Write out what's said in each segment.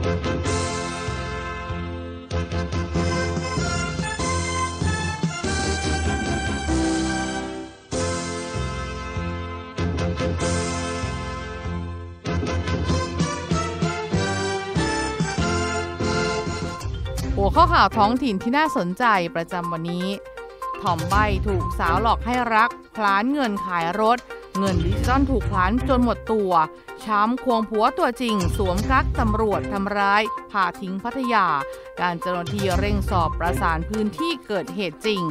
หัวข้อข่าวท้องถิ่นที่น่าสนใจประจำวันนี้ทอมใบถูกสาวหลอกให้รักพลานเงินขายรถ เงินดิจิตอลถูกพลานจนหมดตัวช้ำควงผัวตัวจริง สวมกั๊กตำรวจทำร้าย ผ่าทิ้งพัทยา การเจ้าหน้าที่เร่งสอบประสานพื้นที่เกิดเหตุจริง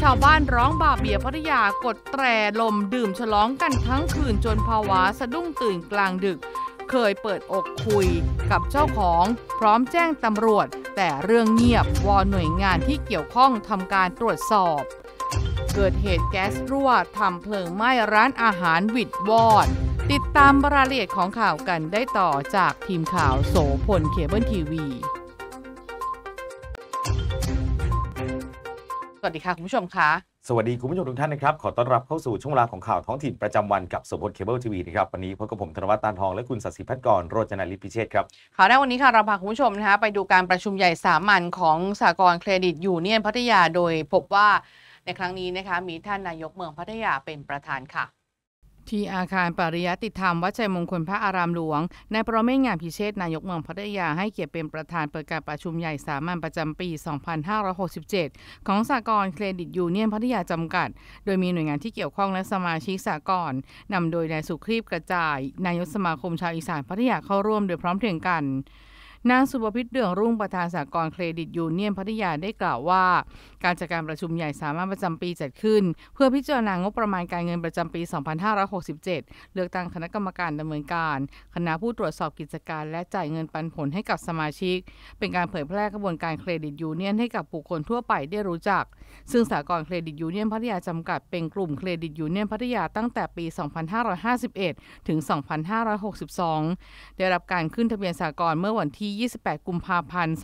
ชาวบ้านร้องบาเบียพัทยากดแตรลมดื่มฉลองกันทั้งคืนจนภาวะสะดุ้งตื่นกลางดึก เคยเปิดอกคุยกับเจ้าของพร้อมแจ้งตำรวจ แต่เรื่องเงียบวอนหน่วยงานที่เกี่ยวข้องทำการตรวจสอบเกิดเหตุแก๊สรั่วทำเพลิงไหม้ร้านอาหารวิดวอด ติดตามรายละเอียดของข่าวกันได้ต่อจากทีมข่าวโสพลเคเบิลทีวี สวัสดีค่ะคุณผู้ชมค่ะสวัสดีคุณผู้ชมทุกท่าน นะครับ ขอต้อนรับเข้าสู่ช่วงเวลาของข่าวท้องถิ่นประจำวันกับสมพลเคเบิลทีวีนะครับ วันนี้พบกับผมธนวัฒน์ตานทอง และคุณสัสิพัฒน์กรโรจนาลิพิเชษครับ ข่าวแรกวันนี้ค่ะ เราพาคุณผู้ชมนะคะ ไปดูการประชุมใหญ่สามัญของสากลเครดิตยูเนียนพัทยาโดยพบว่าในครั้งนี้นะคะมีท่านนายกเมืองพัทยาเป็นประธานค่ะ ที่อาคารปริยติธรรมวัดชัยมงคลพระอารามหลวงนายประเมศงานพิเชษนายกเมืองพัทยาให้เกียรติเป็นประธาน เปิดการประชุมใหญ่สามัญประจำปี 2567 ของสากลเครดิตยูเนียนพัทยาจำกัด โดยมีหน่วยงานที่เกี่ยวข้องและสมาชิกสากลนำโดยนายสุครีบกระจาย นายกสมาคมชาวอีสานพัทยาเข้าร่วม โดยพร้อมเพรียงกันนางสุภพิษเดืองรุ่งประธานสากลเครดิตยูเนียนพัทยาได้กล่าวว่า การจัดการประชุมใหญ่สามารถประจำปี จัดขึ้นเพื่อพิจารณางบประมาณการเงินประจำปี 2567 เลือกตั้งคณะกรรมการดำเนินการ คณะผู้ตรวจสอบกิจการและจ่ายเงินปันผลให้กับสมาชิก เป็นการเผยแพร่กระบวนการเครดิตยูเนียนให้กับบุคคลทั่วไปได้รู้จัก ซึ่งสากลเครดิตยูเนียนพัทยาจำกัดเป็นกลุ่มเครดิตยูเนียนพัทยาตั้งแต่ปี 2551 ถึง 2562 ได้รับการขึ้นทะเบียนสากลเมื่อวันที่ี่28กุมภาพันธ์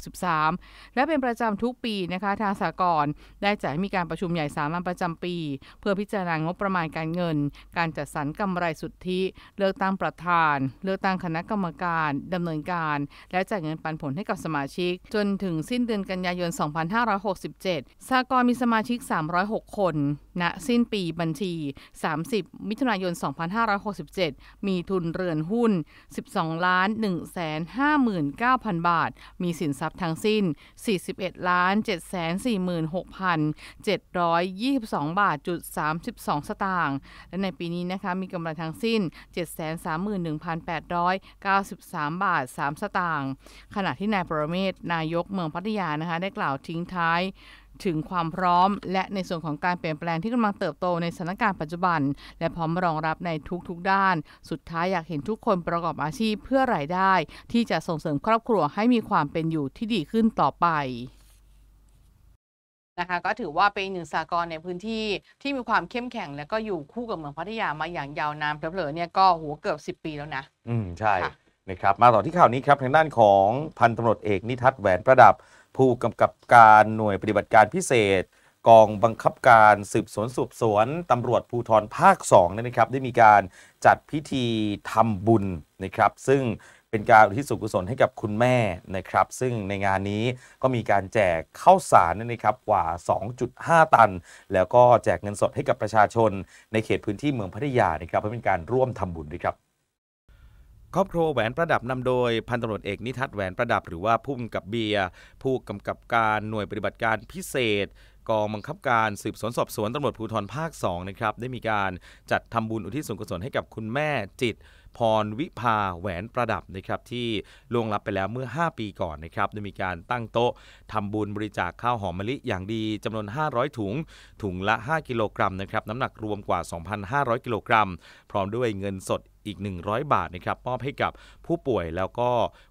2563 และเป็นประจำทุกปีนะคะทางสากลได้จัดมีการประชุมใหญ่สามัญประจำปี เพื่อพิจารณางบประมาณการเงิน การจัดสรรกำไรสุทธิ เลือกตั้งประธาน เลือกตั้งคณะกรรมการดำเนินการและจ่ายเงินปันผลให้กับสมาชิก จนถึงสิ้นเดือนกันยายน 2567 สากลมีสมาชิก 306 คนณสิ้นปีบัญชี 30 มิถุนายน 2567 มีทุนเรือนหุ้น 12ล้าน159,000 บาท มีสินทรัพย์ทั้งสิ้น 41ล้าน746,722บาทจุด32 สตางค์ และในปีนี้นะคะ มีกำไรทั้งสิ้น 731,893 บาท 3สตางค์ ขณะที่นายประเมศนายกเมืองพัทยานะคะ ได้กล่าวทิ้งท้ายถึงความพร้อมและในส่วนของการเปลี่ยนแปลงที่กำลังเติบโตในสถานการณ์ปัจจุบัน และพร้อมรองรับในทุกๆ ด้าน สุดท้ายอยากเห็นทุกคนประกอบอาชีพเพื่อรายได้ ที่จะส่งเสริมครอบครัวให้มีความเป็นอยู่ที่ดีขึ้นต่อไปนะคะก็ถือว่าเป็นหนึ่งสากลในพื้นที่ที่มีความเข้มแข็งและก็อยู่คู่กับเมืองพัทยามาอย่างยาวนานเพลิๆเนี่ยก็หัวเกือบ10 ปีแล้วนะอืมใช่นะครับมาต่อที่ข่าวนี้ครับทางด้านของพันตำรวจเอกนิทัศน์แหวนประดับผู้กำกับการหน่วยปฏิบัติการพิเศษ กองบังคับการสืบสวนสืบสวนตำรวจภูธรภาค2นะครับได้มีการจัดพิธีทำบุญนะครับ ซึ่งเป็นการอุทิศกุศลให้กับคุณแม่นะครับ ซึ่งในงานนี้ก็มีการแจกข้าวสารนะครับกว่า 2.5 ตัน แล้วก็แจกเงินสดให้กับประชาชนในเขตพื้นที่เมืองพัทยานะครับเพื่อเป็นการร่วมทำบุญด้วยครับครอบครัวแหวนประดับนำโดยพันตำรวจเอกนิทัศน์แหวนประดับ หรือว่าผู้กำกับเบียร์ผู้กำกับการหน่วยปฏิบัติการพิเศษ กองบังคับการสืบสวนสอบสวนตำรวจภูธรภาค2นะครับได้มีการจัดทำบุญอุทิศส่วนกุศลให้กับคุณแม่จิต พรวิภาแหวนประดับนะครับที่ล่วงลับไปแล้วเมื่อ 5 ปีก่อนนะครับได้มีการตั้งโต๊ะทำบุญบริจาคข้าวหอมมะลิอย่างดี จำนวน 500 ถุงถุงละ 5กิโลกรัมนะครับน้ำหนักรวมกว่า 2,500กิโลกรัมพร้อมด้วยเงินสดอีก100 บาทนะครับมอบให้กับผู้ป่วยแล้วก็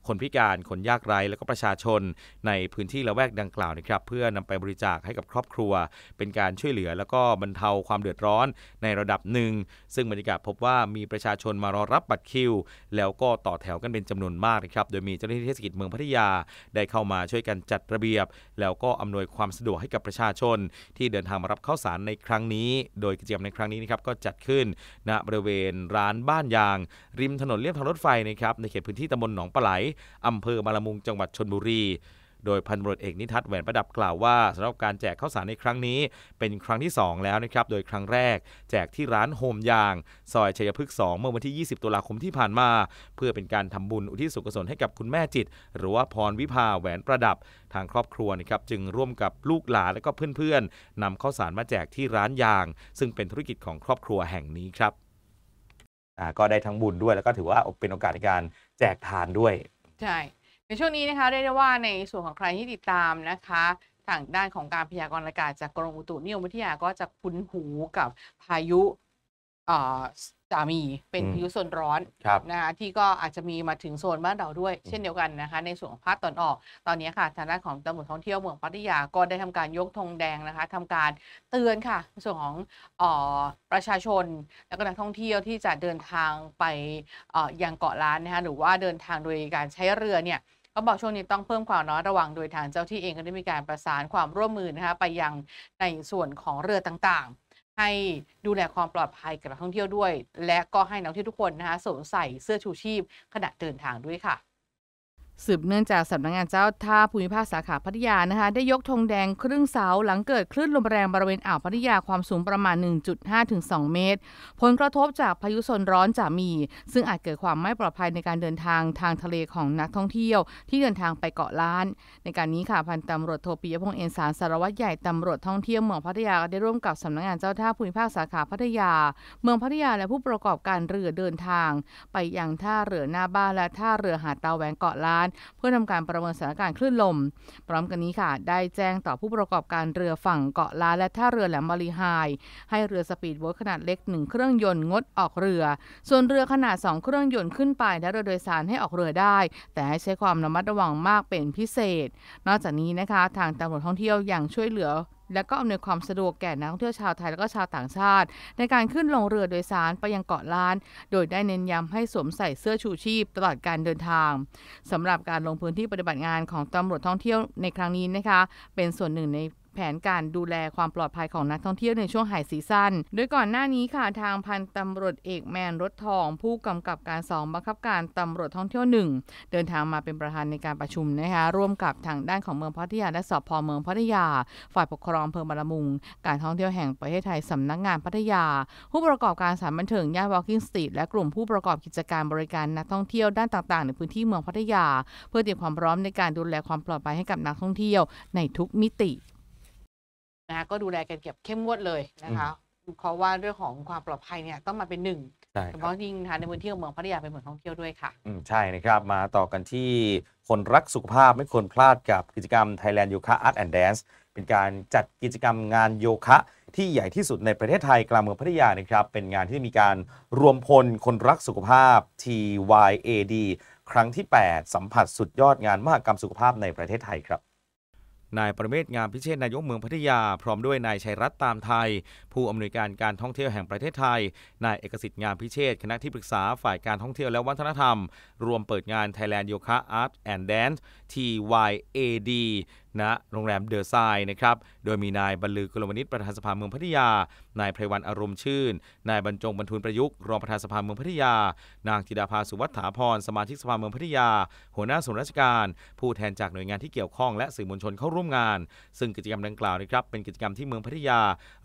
คนพิการคนยากไร้แล้วก็ประชาชนในพื้นที่ละแวกดังกล่าวนะครับเพื่อนำไปบริจาคให้กับครอบครัว เป็นการช่วยเหลือ แล้วก็บรรเทาความเดือดร้อนในระดับหนึ่ง ซึ่งบรรยากาศพบว่ามีประชาชนมารอรับบัตรคิว แล้วก็ต่อแถวกันเป็นจำนวนมากนะครับโดยมีเจ้าหน้าที่เทศกิจเมืองพัทยา ได้เข้ามาช่วยกันจัดระเบียบ แล้วก็อำนวยความสะดวกให้กับประชาชน ที่เดินทางมารับข้าวสารในครั้งนี้ โดยกิจกรรมในครั้งนี้นะครับก็จัดขึ้นณบริเวณร้านบ้านยาางริมถนนเลียบทางรถไฟนะครับในเขตพื้นที่ตำบลหนองปลาไหล อำเภอมาละมุงจังหวัดชนบุรี โดยพันตำรวจเอกนิทัศน์แหวนประดับกล่าวว่าสำหรับการแจกข้าวสารในครั้งนี้เป็นครั้งที่ 2 แล้วนะครับ โดยครั้งแรกแจกที่ร้านโฮมยาง ซอยชัยพฤกษ์ 2 เมื่อวันที่ 20 ตุลาคมที่ผ่านมา เพื่อเป็นการทำบุญอุทิศส่วนกุศลให้กับคุณแม่จิต หรือว่าพรวิภาแหวนประดับ ทางครอบครัวนะครับจึงร่วมกับลูกหลานและก็เพื่อนๆนำข้าวสารมาแจกที่ร้านยาง ซึ่งเป็นธุรกิจของครอบครัวแห่งนี้ครับ่ก็ได้ทั้งบุญด้วยแล้วก็ถือว่าเป็นโอกาสในการแจกทานด้วย ใช่ ในช่วงนี้นะคะเรียกได้ว่าในส่วนของใครที่ติดตามนะคะทางด้านของการพยากรณ์อากาศจากกรมอุตุนิยมวิทยาก็จะคุ้นหูกับพายุสามีเป็นพายุโซนร้อนนะคะที่ก็อาจจะมีมาถึงโซนบ้านเราด้วย เช่นเดียวกันนะคะ ในส่วนของภาคตอนออกตอนนี้ค่ะทางด้านของตำรวจท่องเที่ยวเมืองพัทยาก็ได้ทำการยกธงแดงนะคะทำการเตือนค่ะในส่วนของออประชาชนและก็นักท่องเที่ยวที่จะเดินทางไปยังเกาะล้านนะคะหรือว่าเดินทางโดยการใช้เรือเนี่ยก็บอกช่วงนี้ต้องเพิ่มความน้อยระวังโดยทางเจ้าที่เองก็ได้มีการประสานความร่วมมือนะคะไปยังในส่วนของเรือต่างๆให้ดูแลความปลอดภัยกับนักท่องเที่ยวด้วย และก็ให้นักท่องเที่ยวทุกคนนะคะสวมใส่เสื้อชูชีพขณะเดินทางด้วยค่ะสืบเนื่องจากสำนักงงานเจ้าท่า ภูมิภาคสาขาพัทยานะคะได้ยกธงแดงครึ่งเสาหลังเกิดคลื่นลมแรงบริเวณอ่าวพัทยาความสูงประมาณ 1.5 2 เมตร ผลกระทบจากพายุโซนร้อนจะมี ซึ่งอาจเกิดความไม่ปลอดภัยในการเดินทางทางทะเลของนักท่องเที่ยวที่เดินทางไปเกาะล้าน ในการนี้ค่ะพันตำรวจโทปิยพงษ์เอ็นสารสารวัตรใหญ่ตำรวจท่องเที่ยวเมืองพัทยาได้ร่วมกับสำนักงงานเจ้าท่าภูมิภาคสาขาพัทยา เมืองพัทยาและผู้ประกอบการเรือเดินทาง ไปยังท่าเรือหน้าบ้านและท่าเรือหาดตาแหวงเกาะล้านเพื่อทำการประเมินสถานการณ์คลื่นลม พร้อมกันนี้ค่ะ ได้แจ้งต่อผู้ประกอบการเรือฝั่งเกาะล้าและท่าเรือแหลมบริไฮให้เรือสปีดโบ๊ทขนาดเล็กหนึ่งเครื่องยนต์งดออกเรือ ส่วนเรือขนาด 2 เครื่องยนต์ขึ้นไปและเรือโดยสารให้ออกเรือได้ แต่ให้ใช้ความระมัดระวังมากเป็นพิเศษ นอกจากนี้นะคะ ทางตำรวจท่องเที่ยวยังช่วยเหลือและก็อำนวยความสะดวกแก่นักท่องเที่ยวชาวไทยและก็ชาวต่างชาติ ในการขึ้นลงเรือโดยสารไปยังเกาะล้าน โดยได้เน้นย้ำให้สวมใส่เสื้อชูชีพตลอดการเดินทางสำหรับการลงพื้นที่ปฏิบัติงานของตำรวจท่องเที่ยวในครั้งนี้นะคะ เป็นส่วนหนึ่งในแผนการดูแลความปลอดภัยของนักท่องเที่ยวในช่วงไฮซีซั่น โดยก่อนหน้านี้ค่ะ ทางพันตำรวจเอกแมนรถทอง ผู้กำกับการสองบังคับการตำรวจท่องเที่ยวหนึ่งเดินทางมาเป็นประธานในการประชุมนะคะร่วมกับทางด้านของเมืองพัทยาและสพเมืองพัทยา ฝ่ายปกครองเพิ่มบารมุง การท่องเที่ยวแห่งประเทศไทยสำนักงานพัทยา ผู้ประกอบการสารบันเทิงย่านวอล์กิ้งสตรีทและกลุ่มผู้ประกอบกิจการบริการนักท่องเที่ยวด้านต่างๆในพื้นที่เมืองพัทยา เพื่อเตรียมความพร้อมในการดูแลความปลอดภัยให้กับนักท่องเที่ยวในทุกมิตินะะก็ดูแลกันเก็บเข้มงวดเลยนะคะเพราะว่าเรื่องของความปลอดภัยเนี่ยต้องมาเป็นหนึ่งเฉพาะยิ่งนะคะในพื้นที่ของเมืองพัทยา เป็นเมืองท่องเที่ยวด้วยค่ะใช่นะครับ มาต่อกันที่คนรักสุขภาพ ไม่ควรพลาดกับกิจกรรม Thailand Yoga Art and Dance เป็นการจัดกิจกรรมงานโยคะ ที่ใหญ่ที่สุดในประเทศไทย กลางเมืองพัทยานะครับ เป็นงานที่มีการรวมพลคนรักสุขภาพ TYAD ครั้งที่ 8 สัมผัสสุดยอดงานมหกรรมสุขภาพในประเทศไทยครับนายประเมศงามพิเชษนายกเมืองพัทยาพร้อมด้วยนายชัยรัตน์ตามไทยผู้อำนวยการการท่องเที่ยวแห่งประเทศไทย นายเอกสิทธิ์งามพิเชษคณะที่ปรึกษาฝ่ายการท่องเที่ยวและวัฒนธรรม รวมเปิดงาน Thailand Yoga Art and Dance TYAD ณ โรงแรมเดอะไซน์นะครับ โดยมีนายบรรลือกลวนิชประธานสภาเมืองพัทยา นายไพรวันอารมณ์ชื่น นายบรรจงบรรทุนประยุกต์รองประธานสภาเมืองพัทยา นางจิดาภาสุวัฒถาพรสมาชิกสภาเมืองพัทยาหัวหน้าส่วนราชการ ผู้แทนจากหน่วยงานที่เกี่ยวข้องและสื่อมวลชนเข้าร่วมงาน ซึ่งกิจกรรมดังกล่าวนะครับเป็นกิจกรรมที่เมืองพัทยา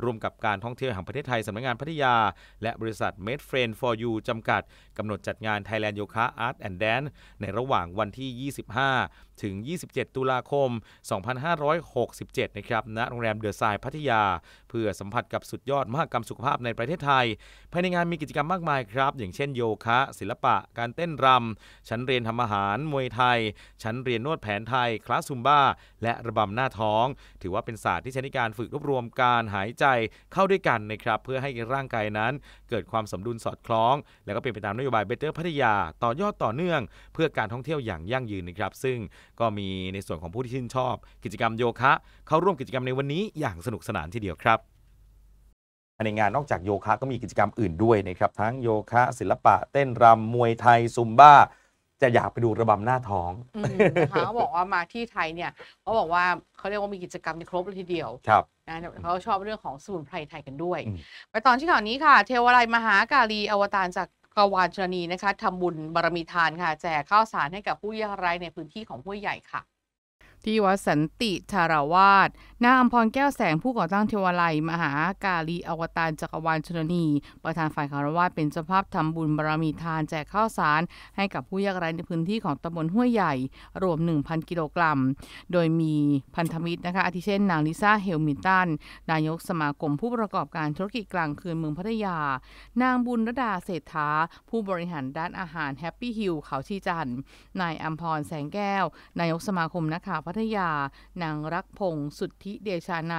รวมกับการท่องเที่ยวแห่งประเทศไทย สำนักงงานพัทยา และบริษัทเมดเฟรนฟอร์ย r จำกัดกำหนดจัดงาน Thailand y o อ a Art and Dance ในระหว่างวันที่ 25ถึง 27 ตุลาคม 2567 นะครับ ณ โรงแรมเดอะทรายพัทยา เพื่อสัมผัสกับสุดยอดมหกรรมสุขภาพในประเทศไทย ภายในงานมีกิจกรรมมากมายครับ อย่างเช่นโยคะ ศิลปะ การเต้นรำชั้นเรียนทำอาหารมวยไทยชั้นเรียนนวดแผนไทยคลาสซุมบ้า และระบำหน้าท้อง ถือว่าเป็นศาสตร์ที่ใช้ในการฝึกรวบรวมการหายใจเข้าด้วยกันนะครับ เพื่อให้ร่างกายนั้น เกิดความสมดุลสอดคล้อง และก็เป็นไปตามนโยบายเบเตอร์พัทยาต่อยอดต่อเนื่อง เพื่อการท่องเที่ยวอย่างยั่งยืนนะครับ ซึ่งก็มีในส่วนของผู้ที่ชื่นชอบ กิจกรรมโยคะเข้าร่วมกิจกรรมในวันนี้อย่างสนุกสนานทีเดียวครับในงานนอกจากโยคะก็มีกิจกรรมอื่นด้วย นะ ครับ ทั้งโยคะ ศิลปะ เต้นรำมวยไทยซุมบ้า จะอยากไปดูระบำหน้าท้องนะคะเขาบอกว่า มาที่ไทยเนี่ยเขาบอกว่าเขาเรียกว่ามีกิจกรรมในครบเลยทีเดียวครับนะเขาชอบเรื่องของสมุนไพรไทยกันด้วยไปตอนที่ข่าวนี้ค่ะ เทวไลมหากาลีอวตารจากกวานชนีนะคะทำบุญบารมีทาน ค่ะ แจกข้าวสารให้กับผู้ยากไร้ในพื้นที่ของห้วยใหญ่ค่ะที่วัดสันติชาราวาสนางอมพรแก้วแสงผู้ก่อตั้งเทวาลัย มหากาลีอวตาร จักรวาล ชนนี ประธานฝ่ายคารวสเป็นเจ้าภาพทำบุญบารมีทานแจกข้าวสารให้กับผู้ยากไร้ในพื้นที่ของตำบลห้วยใหญ่ รวม1,000 กิโลกรัม โดยมีพันธมิตรนะคะอาทิเช่น นางลิซ่าเฮลมิตันนายกสมาคมผู้ประกอบการธุรกิจกลางคืนเมืองพัทยา นางบุญรดาเศรษฐาผู้บริหารด้านอาหารแฮปปี้ฮิลเขาชีจันนายอัมพรแสงแก้วนายกสมาคมนะคะพัทยา นางรักพงศ์สุทธิเดชาใน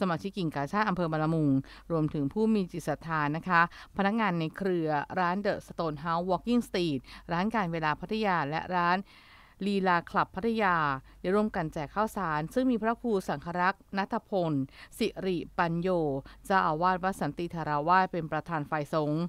สมาชิกกิ่งกาชาอำเภอบารมุง รวมถึงผู้มีจิตศรัทธา นะคะ พนักงานในเครือร้านเดอะสโตนเฮาส์วอล์กิ้งสตรีท ร้านการเวลาพัทยาและร้านลีลาคลับพัทยาได้ร่วมกันแจกข้าวสาร ซึ่งมีพระครูสังครักษ์นัทพล สิริปัญโยเจ้าอาวาสวัดสันติธาราวาสเป็นประธานฝ่ายสงฆ์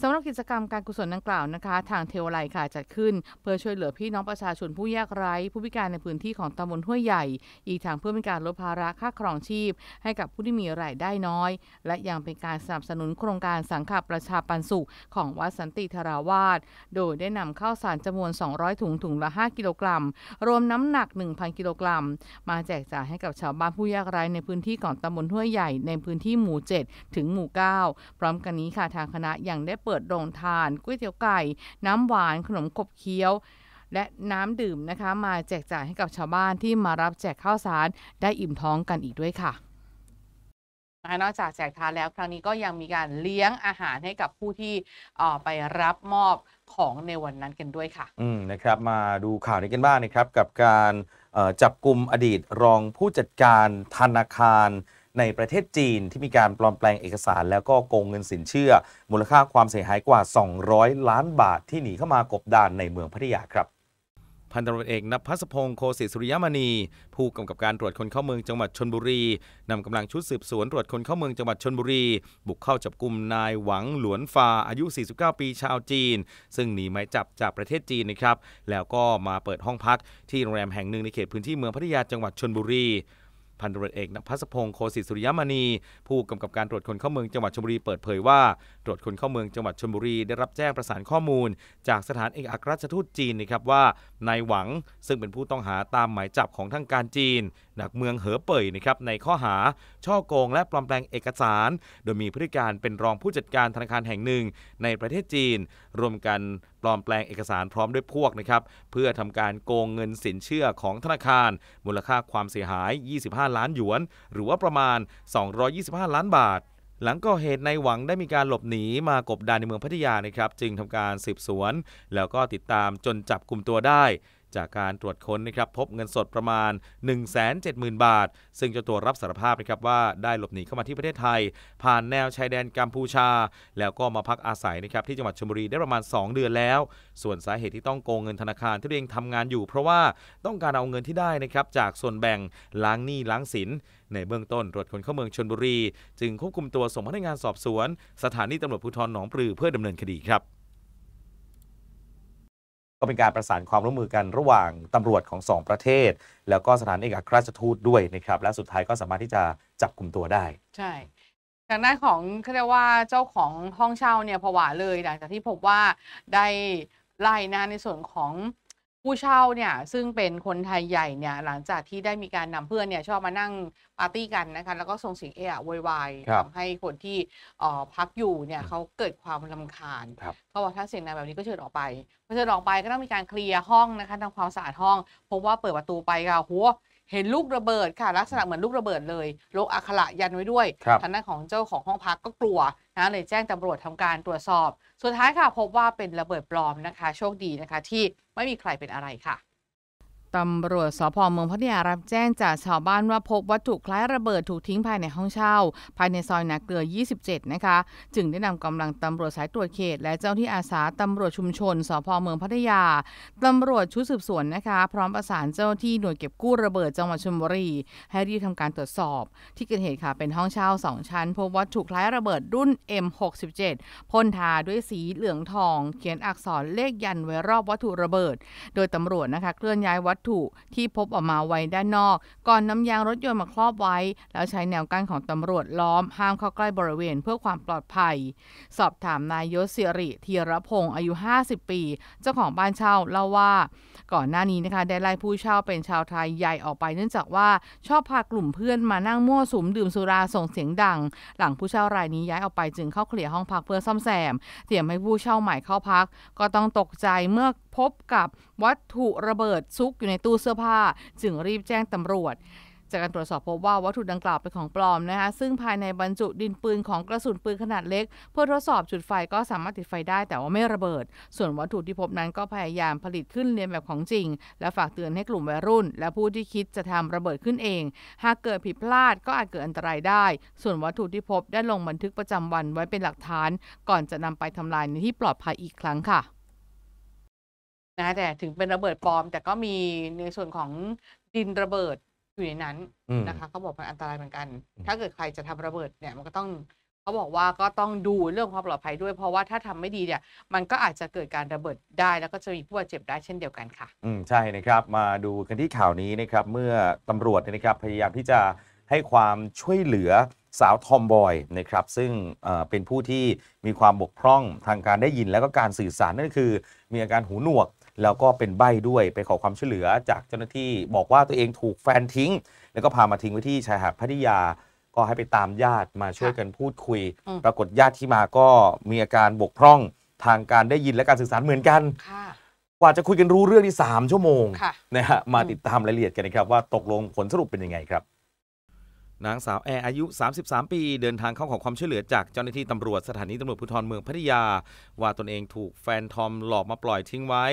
สำหรับกิจกรรมการกุศลดังกล่าวนะคะ ทางเทวไลค่ะจัดขึ้นเพื่อช่วยเหลือพี่น้องประชาชนผู้ยากไร้ ผู้พิการในพื้นที่ของตำบลห้วยใหญ่ อีกทางเพื่อเป็นการลดภาระค่าครองชีพ ให้กับผู้ที่มีรายได้น้อย และยังเป็นการสนับสนุนโครงการสังฆประชาปันสุขของวัดสันติธาราวาสโดยได้นำข้าวสารจำนวน200ถุงถุงละ5กิโลกรัมรวมน้ำหนัก 1,000 กิโลกรัม มาแจกจ่ายให้กับชาวบ้านผู้ยากไร้ในพื้นที่ของตำบลห้วยใหญ่ ในพื้นที่หมู่7ถึงหมู่ 9 พร้อมกันนี้ค่ะทางคณะยังได้เปิดโรงทานก๋วยเตี๋ยวไก่ น้ำหวานขนมขบเคี้ยวและน้ำดื่มนะคะ มาแจกจ่ายให้กับชาวบ้านที่มารับแจกข้าวสาร ได้อิ่มท้องกันอีกด้วยค่ะนะนอกจากแจกทานแล้วครั้งนี้ก็ยังมีการเลี้ยงอาหารให้กับผู้ที่ไปรับมอบของในวันนั้นกันด้วยค่ะอืมนะครับมาดูข่าวนี้กันบ้างนะครับกับการจับกลุ่มอดีตรองผู้จัดการธนาคารในประเทศจีนที่มีการปลอมแปลงเอกสารแล้วก็โกงเงินสินเชื่อ มูลค่าความเสียหายกว่า 200 ล้านบาทที่หนีเข้ามากบดานในเมืองพัทยาครับพันตำรวจเอกนภัสพงศ์โคศิสุริยมณีผู้กำกับการตรวจคนเข้าเมืองจังหวัดชนบุรีนำกำลังชุดสืบสวนตรวจคนเข้าเมืองจังหวัดชนบุรี บุกเข้าจับกลุ่มนายหวังหลวนฟา อายุ 49 ปี ชาวจีน ซึ่งหนีหมายจับจากประเทศจีนนะครับแล้วก็มาเปิดห้องพักที่โรงแรมแห่งหนึ่งในเขตพื้นที่เมืองพัทยาจังหวัดชนบุรีพันตำรวจเอกนภัสพงศ์โคศิสุริยมณีผู้กำกับการตรวจคนเข้าเมืองจังหวัดชลบุรีเปิดเผยว่าตรวจคนเข้าเมืองจังหวัดชลบุรี ได้รับแจ้งประสานข้อมูล จากสถานเอกอัครราชทูตจีนนะครับว่านายหวังซึ่งเป็นผู้ต้องหาตามหมายจับของทางการจีนหนักเมืองเหอเป่ยนะครับในข้อหาช่อโกงและปลอมแปลงเอกสาร โดยมีพฤติการเป็นรองผู้จัดการธนาคารแห่งหนึ่ง ในประเทศจีน รวมกันปลอมแปลงเอกสารพร้อมด้วยพวกนะครับเพื่อทำการโกงเงินสินเชื่อของธนาคาร มูลค่าความเสียหาย 25 ล้านหยวน หรือว่าประมาณ 225 ล้านบาทหลังก่อเหตุในหวังได้มีการหลบหนีมากบดานในเมืองพัทยานะครับจึงทำการสืบสวน แล้วก็ติดตามจนจับกลุ่มตัวได้จากการตรวจค้นนะครับพบเงินสดประมาณ 170,000 บาท ซึ่งเจ้าตัวรับสารภาพนะครับว่าได้หลบหนีเข้ามาที่ประเทศไทย ผ่านแนวชายแดนกัมพูชา แล้วก็มาพักอาศัยนะครับที่จังหวัดชลบุรีได้ประมาณ 2 เดือนแล้ว ส่วนสาเหตุที่ต้องโกงเงินธนาคารที่เองทำงานอยู่ เพราะว่าต้องการเอาเงินที่ได้นะครับจากส่วนแบ่ง ล้างหนี้ล้างสินในเบื้องต้น ตรวจคนเข้าเมืองชนบุรี จึงควบคุมตัวส่งพนักงานสอบสวน สถานีตำรวจภูธรหนองปลือเพื่อดำเนินคดีครับเป็นการประสานความร่วมมือกันระหว่างตำรวจของ 2 ประเทศ แล้วก็สถานเอกอัครราชทูตด้วยนะครับ และสุดท้ายก็สามารถที่จะจับกลุ่มตัวได้ ใช่ทางด้านของเขาเรียกว่าเจ้าของห้องเช่าเนี่ยผวาเลยหลังจากที่พบว่าได้ไล่นะในส่วนของผู้เช่าเนี่ยซึ่งเป็นคนไทยใหญ่เนี่ยหลังจากที่ได้มีการนำเพื่อนเนี่ยชอบมานั่งปาร์ตี้กันนะคะแล้วก็ส่งเสียงเอะโวยวายทำให้คนที่พักอยู่เนี่ยเขาเกิดความลาคาญเขาบอกถ้าเสียงดังแบบนี้ก็เชิญออกไปพอเชิญออกไปก็ต้องมีการเคลียร์ห้องนะคะทำความสะอาดห้อง พบว่าเปิดประตูไปค่ะัวเห็นลูกระเบิดค่ะ ลักษณะเหมือนลูกระเบิดเลยลงอักขระยันไว้ด้วยทางด้านของเจ้าของห้องพักก็กลัวนะเลยแจ้งตำรวจทำการตรวจสอบ สุดท้ายค่ะพบว่าเป็นระเบิดปลอมนะคะ โชคดีนะคะ ที่ไม่มีใครเป็นอะไรค่ะตำรวจสพเมืองพัทยารับแจ้งจากชาวบ้านว่า พบวัตถุคล้ายระเบิดถูกทิ้งภายในห้องเช่า ภายในซอยนาเกลือ 27 นะคะ จึงได้นำกำลังตำรวจ สายตรวจเขต และเจ้าที่อาสาตำรวจชุมชนสพเมืองพัทยาตำรวจชุดสืบสวนนะคะ พร้อมประสานเจ้าที่หน่วยเก็บกู้ระเบิดจังหวัดชลบุรีให้รีบทาการตรวจสอบ ที่เกิดเหตุค่ะเป็นห้องเช่า2ชั้น พบวัตถุคล้ายระเบิดรุ่น M67 พ่นทาด้วยสีเหลืองทอง เขียนอักษรเลขยันไว้รอบวัตถุระเบิด โดยตำรวจนะคะเคลื่อนย้ายวัตถุที่พบออกมาไว้ด้านนอก ก่อนนำยางรถยนต์มาครอบไว้ แล้วใช้แนวกั้นของตำรวจล้อมห้ามเข้าใกล้บริเวณเพื่อความปลอดภัย สอบถามนายยศสิริธีรพงศ์อายุ 50 ปี เจ้าของบ้านเช่าเล่าว่า ก่อนหน้านี้นะคะได้ไล่ผู้เช่าเป็นชาวไทยใหญ่ออกไปเนื่องจากว่าชอบพากลุ่มเพื่อนมานั่งมั่วสุมดื่มสุราส่งเสียงดัง หลังผู้เช่ารายนี้ย้ายออกไปจึงเข้าเคลียร์ห้องพักเพื่อซ่อมแซมเตรียมให้ผู้เช่าใหม่เข้าพัก ก็ต้องตกใจเมื่อพบกับวัตถุระเบิดซุกอยู่ในตู้เสื้อผ้า จึงรีบแจ้งตำรวจ จากการตรวจสอบพบว่าวัตถุดังกล่าวเป็นของปลอมนะคะซึ่งภายในบรรจุดินปืนของกระสุนปืนขนาดเล็ก เพื่อทดสอบจุดไฟก็สามารถติดไฟได้แต่ว่าไม่ระเบิด ส่วนวัตถุที่พบนั้นก็พยายามผลิตขึ้นเรียนแบบของจริง และฝากเตือนให้กลุ่มวัยรุ่น และผู้ที่คิดจะทำระเบิดขึ้นเอง หากเกิดผิดพลาดก็อาจเกิดอันตรายได้ ส่วนวัตถุที่พบได้ลงบันทึกประจำวันไว้เป็นหลักฐาน ก่อนจะนำไปทำลายในที่ปลอดภัยอีกครั้งค่ะนะแต่ถึงเป็นระเบิดปลอม แต่ก็มีในส่วนของดินระเบิดอยู่ในนั้นนะคะเขาบอกมันอันตรายเหมือนกัน ถ้าเกิดใครจะทำระเบิดเนี่ย มันก็ต้องเขาบอกว่าก็ต้องดูเรื่องความปลอดภัยด้วย เพราะว่าถ้าทำไม่ดีเนี่ยมันก็อาจจะเกิดการระเบิดได้ แล้วก็จะมีผู้บาดเจ็บได้เช่นเดียวกันค่ะอืมใช่นะครับ มาดูกันที่ข่าวนี้นะครับเมื่อตำรวจนะครับพยายามที่จะให้ความช่วยเหลือสาวทอมบอยนะครับ ซึ่งเป็นผู้ที่มีความบกพร่องทางการได้ยินแล้วก็การสื่อสารนั่นคือ มีอาการหูหนวกแล้วก็เป็นใบ้ด้วยไปขอความช่วยเหลือ จากเจ้าหน้าที่บอกว่าตัวเองถูกแฟนทิ้ง แล้วก็พามาทิ้งไว้ที่ชายหาดพัทยาก็ให้ไปตามญาติมาช่วยกันพูดคุย ปรากฏญาติที่มาก็มีอาการบกพร่องทางการได้ยินและการสื่อสารเหมือนกัน กว่าจะคุยกันรู้เรื่องที่ 3 ชั่วโมงนะฮะมาติดตามรายละเอียดกันนะครับว่าตกลงผลสรุปเป็นยังไงครับนางสาวแอร์อายุ 33 ปีเดินทางเข้าขอความช่วยเหลือจากเจ้าหน้าที่ตำรวจสถานีตำรวจภูธรเมืองพัทยา ว่าตนเองถูกแฟนทอมหลอกมาปล่อยทิ้งไว้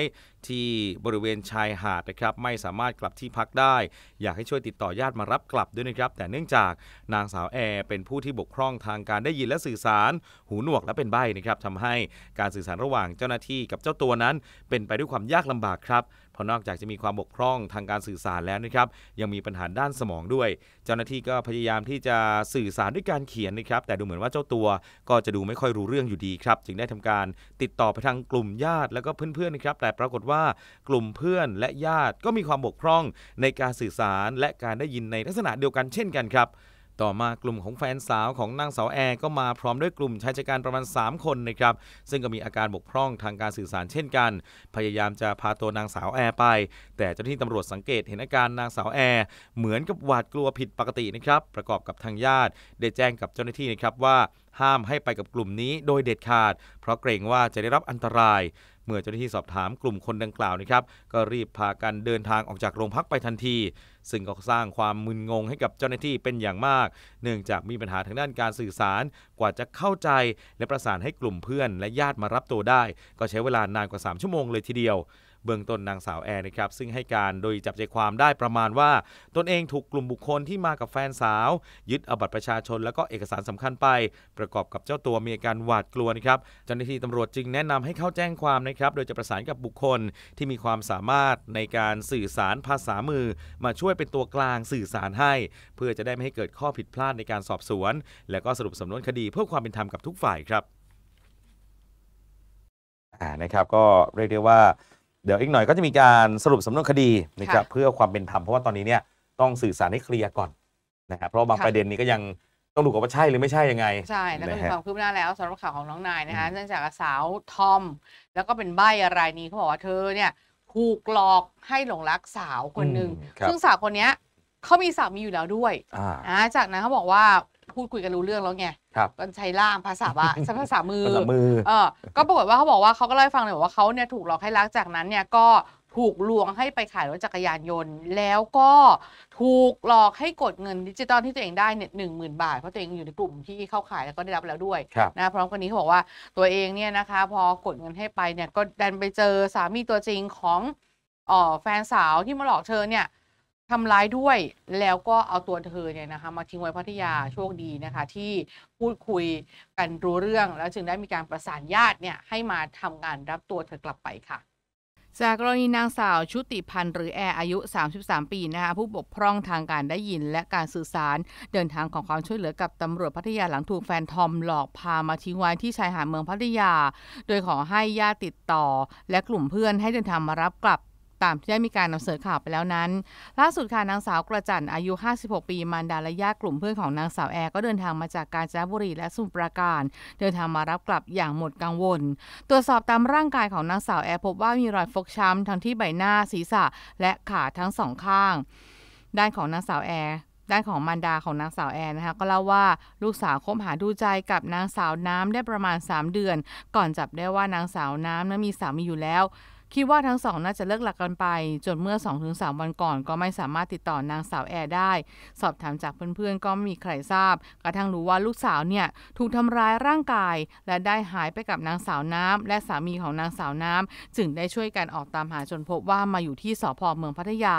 ที่บริเวณชายหาดนะครับ ไม่สามารถกลับที่พักได้ อยากให้ช่วยติดต่อญาติมารับกลับด้วยนะครับ แต่เนื่องจากนางสาวแอร์เป็นผู้ที่บกพร่องทางการได้ยินและสื่อสาร หูหนวกและเป็นใบ้นะครับทำให้การสื่อสารระหว่างเจ้าหน้าที่กับเจ้าตัวนั้น เป็นไปด้วยความยากลำบากครับพราะนอกจากจะมีความบกพร่องทางการสื่อสารแล้วนะครับยังมีปัญหาด้านสมองด้วย เจ้าหน้าที่ก็พยายามที่จะสื่อสารด้วยการเขียนนะครับแต่ดูเหมือนว่าเจ้าตัวก็จะดูไม่ค่อยรู้เรื่องอยู่ดีครับจึงได้ทำการติดต่อไปทางกลุ่มญาติแล้วก็เพื่อนๆนะครับแต่ปรากฏว่ากลุ่มเพื่อนและญาติก็มีความบกพร่องในการสื่อสาร และการได้ยินในลักษณะเดียวกันเช่นกันครับต่อมากลุ่มของแฟนสาวของนางสาวแอร์ก็มาพร้อมด้วยกลุ่มชายชะกันประมาณ 3 คนนะครับซึ่งก็มีอาการบกพร่องทางการสื่อสาร เช่นกัน พยายามจะพาตัวนางสาวแอร์ไป แต่เจ้าหน้าที่ตำรวจสังเกตเห็นอาการนางสาวแอร์เหมือนกับหวาดกลัวผิดปกตินะครับประกอบกับทางญาติได้แจ้งกับเจ้าหน้าที่นะครับว่าห้ามให้ไปกับกลุ่มนี้โดยเด็ดขาด เพราะเกรงว่าจะได้รับอันตรายเมื่อเจ้าหน้าที่สอบถามกลุ่มคนดังกล่าวนะครับ ก็รีบพากันเดินทางออกจากโรงพักไปทันที ซึ่งก็สร้างความมึนงงให้กับเจ้าหน้าที่เป็นอย่างมาก เนื่องจากมีปัญหาทางด้านการสื่อสารกว่าจะเข้าใจ และประสานให้กลุ่มเพื่อนและญาติมารับตัวได้ ก็ใช้เวลานานกว่า 3 ชั่วโมงเลยทีเดียวเบื้องต้นนางสาวแอร์นะครับซึ่งให้การโดยจับใจความได้ประมาณว่า ตนเองถูกกลุ่มบุคคลที่มากับแฟนสาว ยึดอบัตรประชาชน แล้วก็เอกสารสำคัญไป ประกอบกับเจ้าตัวมีอาการหวาดกลัวนะครับเจ้าหน้าที่ตำรวจจึงแนะนำให้เข้าแจ้งความนะครับ โดยจะประสานกับบุคคลที่มีความสามารถในการสื่อสารภาษามือ มาช่วยเป็นตัวกลางสื่อสารให้ เพื่อจะได้ไม่ให้เกิดข้อผิดพลาดในการสอบสวน และก็สรุปสำนวนคดีเพื่อความเป็นธรรมกับทุกฝ่ายครับนะครับก็เรียกได้ว่าเดี๋ยวอีกหน่อยก็จะมีการสรุปสำนวนคดีนะครับเพื่อความเป็นธรรมเพราะว่าตอนนี้เนี่ยต้องสื่อสารให้เคลียร์ก่อนนะครับเพราะบางประเด็นนี้ก็ยังต้องดูกับว่าใช่หรือไม่ใช่ยังไง ใช่ แล้วก็มีความคืบหน้าแล้วสำหรับข่าวของน้องนายนะคะเนื่องจากสาวทอม แล้วก็เป็นใบอะไรนี้เขาบอกว่าเธอเนี่ยถูกหลอกให้หลงรักสาวคนหนึ่งซึ่งสาวคนนี้เขามีสามีอยู่แล้วด้วยจากนั้นเขาบอกว่าพูดคุยกันรู้เรื่องแล้วไงครับก็ใช้ล่ามภาษาบะ้ภาษามือภาษามือเออก็ปรากฏว่าเขาบอกว่าเขาก็เล่าให้ฟังเลยบอกว่าเขาเนี่ยถูกหลอกให้รักจากนั้นเนี่ยก็ถูกลวงให้ไปขายรถจักรยานยนต์แล้วก็ถูกหลอกให้กดเงินดิจิตอลที่ตัวเองได้เนี่ยหนึ่งหมื่นบาทเพราะตัวเองอยู่ในกลุ่มที่เข้าขายแล้วก็ได้รับแล้วด้วยนะพร้อมกันนี้เขาบอกว่าตัวเองเนี่ยนะคะ พอกดเงินให้ไปเนี่ยก็ดันไปเจอสามีตัวจริงของออแฟนสาวที่มาหลอกเธอเนี่ยทำร้ายด้วยแล้วก็เอาตัวเธอเนี่ยนะคะมาทิ้งไว้พัทยาโชคดีนะคะ ที่พูดคุยกันรู้เรื่อง แล้วจึงได้มีการประสานญาติเนี่ยให้มาทำงานรับตัวเธอกลับไปค่ะ จากกรณีนางสาวชุติพันธ์หรือแอร์อายุ 33 ปีนะคะผู้บกพร่องทางการได้ยินและการสื่อสารเดินทางของความช่วยเหลือกับตำรวจพัทยาหลังถูกแฟนทอมหลอกพามาทิ้งไว้ที่ชายหาดเมืองพัทยา โดยขอให้ญาติติดต่อและกลุ่มเพื่อนให้เดินทางมารับกลับามที่ได้มีการนำเสนอข่าวไปแล้วนั้นล่าสุดค่ะนางสาวกระจันอายุ 56 ปีมารดาและญาติกลุ่มเพื่อนของนางสาวแอร์ก็เดินทางมาจากกาญจนบุรีและสุพรปรณการเดินทางมารับกลับอย่างหมดกังวล ตรวจสอบตามร่างกายของนางสาว แอร์ พบว่ามีรอยฟกช้ำทั้งที่ใบหน้าศีรษะและขาทั้งสองข้าง ด้านของนางสาว แอร์ด้านของมารดาของนางสาว แอนนะคะก็เล่าว่าลูกสาวคบหาดูใจกับนางสาวน้ำได้ประมาณ 3 เดือน ก่อนจับได้ว่านางสาวน้ำนั้นมีสามีอยู่แล้วคิดว่าทั้งสองน่าจะเลิกหลักกันไป จนเมื่อ2มวันก่อน ก็ไม่สามารถติดต่อนางสาวแอร์ได้ สอบถามจากเพื่อนๆก็ไม่มีใครทราบ กระทั่งรู้ว่าลูกสาวเนี่ยถูกทำร้ายร่างกาย และได้หายไปกับนางสาวน้ำและสามีของนางสาวน้ำจึงได้ช่วยกันออกตามหาจนพบว่ามาอยู่ที่สพเมืองพัทยา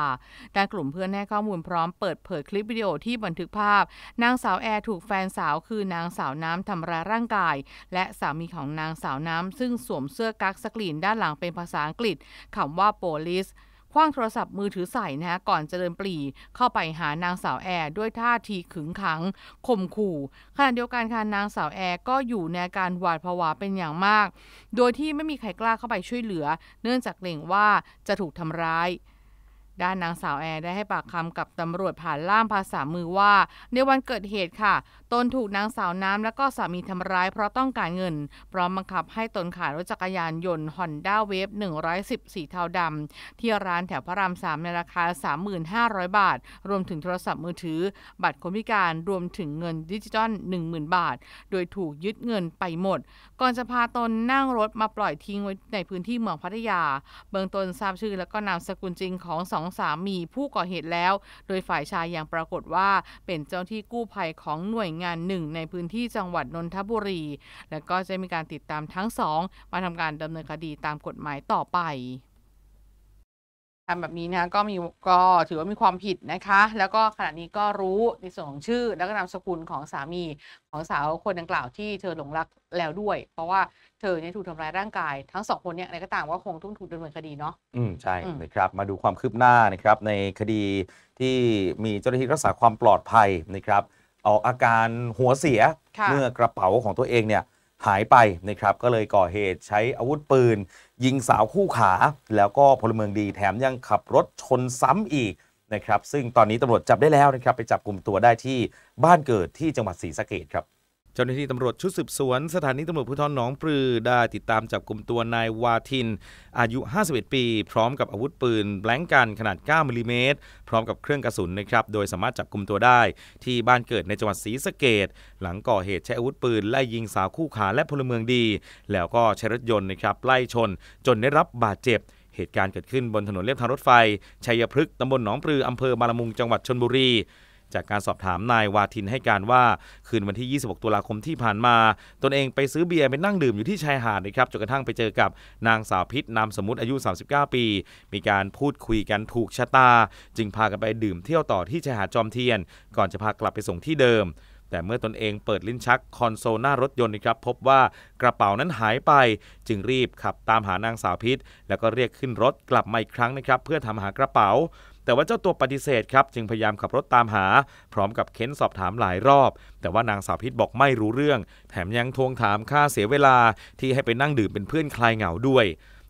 ด้านกลุ่มเพื่อนให้ข้อมูลพร้อมเปิดเผยคลิปวิดีโอที่บันทึกภาพ นางสาวแอร์ถูกแฟนสาวคือนางสาวน้ำทำร้ายร่างกายและสามีของนางสาวน้ำซึ่งสวมเสื้อกั๊กสกรีนด้านหลังเป็นภาษาอังกฤษฤษคำว่าโปลิสคว้างโทรศัพท์มือถือใส่นะฮะก่อนจะเดินปลีเข้าไปหานางสาวแอร์ด้วยท่าที ขึงขังข่มขู่ขณะเดียวกันค่ะนางสาวแอร์ก็อยู่ในการหวาดผวาเป็นอย่างมาก โดยที่ไม่มีใครกล้าเข้าไปช่วยเหลือ เนื่องจากเกรงว่าจะถูกทำร้าย ด้านนางสาวแอร์ได้ให้ปากคำกับตำรวจผ่านล่ามภาษามือว่าในวันเกิดเหตุค่ะตนถูกนางสาวน้ำและก็สามีทำร้ายเพราะต้องการเงินพร้อมบังคับให้ตนขายรถจักรยานยนต์ฮอนด้าเวฟ110 สีเทาดำที่ร้านแถวพระรามสามในราคา 3,500 บาท รวมถึงโทรศัพท์มือถือ บัตรคนพิการรวมถึงเงินดิจิตอล 10,000 บาท โดยถูกยึดเงินไปหมด ก่อนจะพาตนนั่งรถมาปล่อยทิ้งไว้ในพื้นที่เมืองพัทยา เบื้องต้นทราบชื่อและก็นามสกุลจริงของสองสามีผู้ก่อเหตุแล้ว โดยฝ่ายชายยังปรากฏว่าเป็นเจ้าที่กู้ภัยของหน่วยงานหนึ่งในพื้นที่จังหวัดนนทบุรี และก็จะมีการติดตามทั้งสองมาทำการดำเนินคดีตามกฎหมายต่อไปทำแบบนี้นะ ก็มีก็ถือว่ามีความผิดนะคะ แล้วก็ขณะนี้ก็รู้ในส่วนของชื่อแล้วก็นามสกุลของสามีของสาวคนดังกล่าวที่เธอหลงรักแล้วด้วย เพราะว่า เธอเนี่ยถูกทำร้ายร่างกายทั้งสองคนเนี่ยอะไรก็ต่างว่าคงต้องถูกดำเนินคดีเนาะ อืมใช่นะครับ มาดูความคืบหน้านะครับ ในคดีที่มีเจ้าหน้าที่รักษาความปลอดภัยนะครับออกอาการหัวเสียเมื่อกระเป๋าของตัวเองเนี่ย หายไปนะครับ ก็เลยก่อเหตุใช้อาวุธปืน ยิงสาวคู่ขา แล้วก็พลเมืองดีแถมยังขับรถชนซ้ำอีก นะครับ ซึ่งตอนนี้ตำรวจจับได้แล้วนะครับ ไปจับกลุ่มตัวได้ที่บ้านเกิดที่จังหวัดศรีสะเกดครับเจ้าหน้าที่ตำรวจชุดสืบสวน สถานีตำรวจภูธรหนองปลือ ได้ติดตามจับกลุ่มตัวนายวาทิน อายุ 51 ปี พร้อมกับอาวุธปืนแบล็งกันขนาด 9 มิลิเมตร พร้อมกับเครื่องกระสุนนะครับโดยสามารถจับกลุ่มตัวได้ที่บ้านเกิดในจังหวัดศรีสะเกดหลังก่อเหตุใช้อาวุธปืนไล่ยิงสาวคู่ขาและพลเมืองดี แล้วก็ใช้รถยนต์นะครับไล่ชน จนได้รับบาดเจ็บเหตุการณ์เกิดขึ้นบนถนนเลียบทางรถไฟชัยพฤกษ์ตำบลหนองปลืออำเภอบารมุงจังหวัดชนบุรีจากการสอบถามนายวาทินให้การว่าคืนวันที่ 26ตุลาคมที่ผ่านมา ตนเองไปซื้อเบียร์ไปนั่งดื่มอยู่ที่ชายหาดนะครับจนกระทั่งไปเจอกับนางสาวพิษนามสมมติอายุ 39 ปี มีการพูดคุยกันถูกชะตา จึงพากันไปดื่มเที่ยวต่อที่ชายหาดจอมเทียน ก่อนจะพากลับไปส่งที่เดิม แต่เมื่อตอนเองเปิดลิ้นชักคอนโซลหน้ารถยนต์นะครับพบว่ากระเป๋านั้นหายไป จึงรีบขับตามหานางสาวพิษแล้วก็เรียกขึ้นรถกลับมาอีกครั้งนะครับเพื่อทำหากระเป๋าแต่ว่าเจ้าตัวปฏิเสธครับ จึงพยายามขับรถตามหา พร้อมกับเค้นสอบถามหลายรอบ แต่ว่านางสาวพิษบอกไม่รู้เรื่อง แถมยังทวงถามค่าเสียเวลาที่ให้ไปนั่งดื่มเป็นเพื่อนคลายเหงาด้วย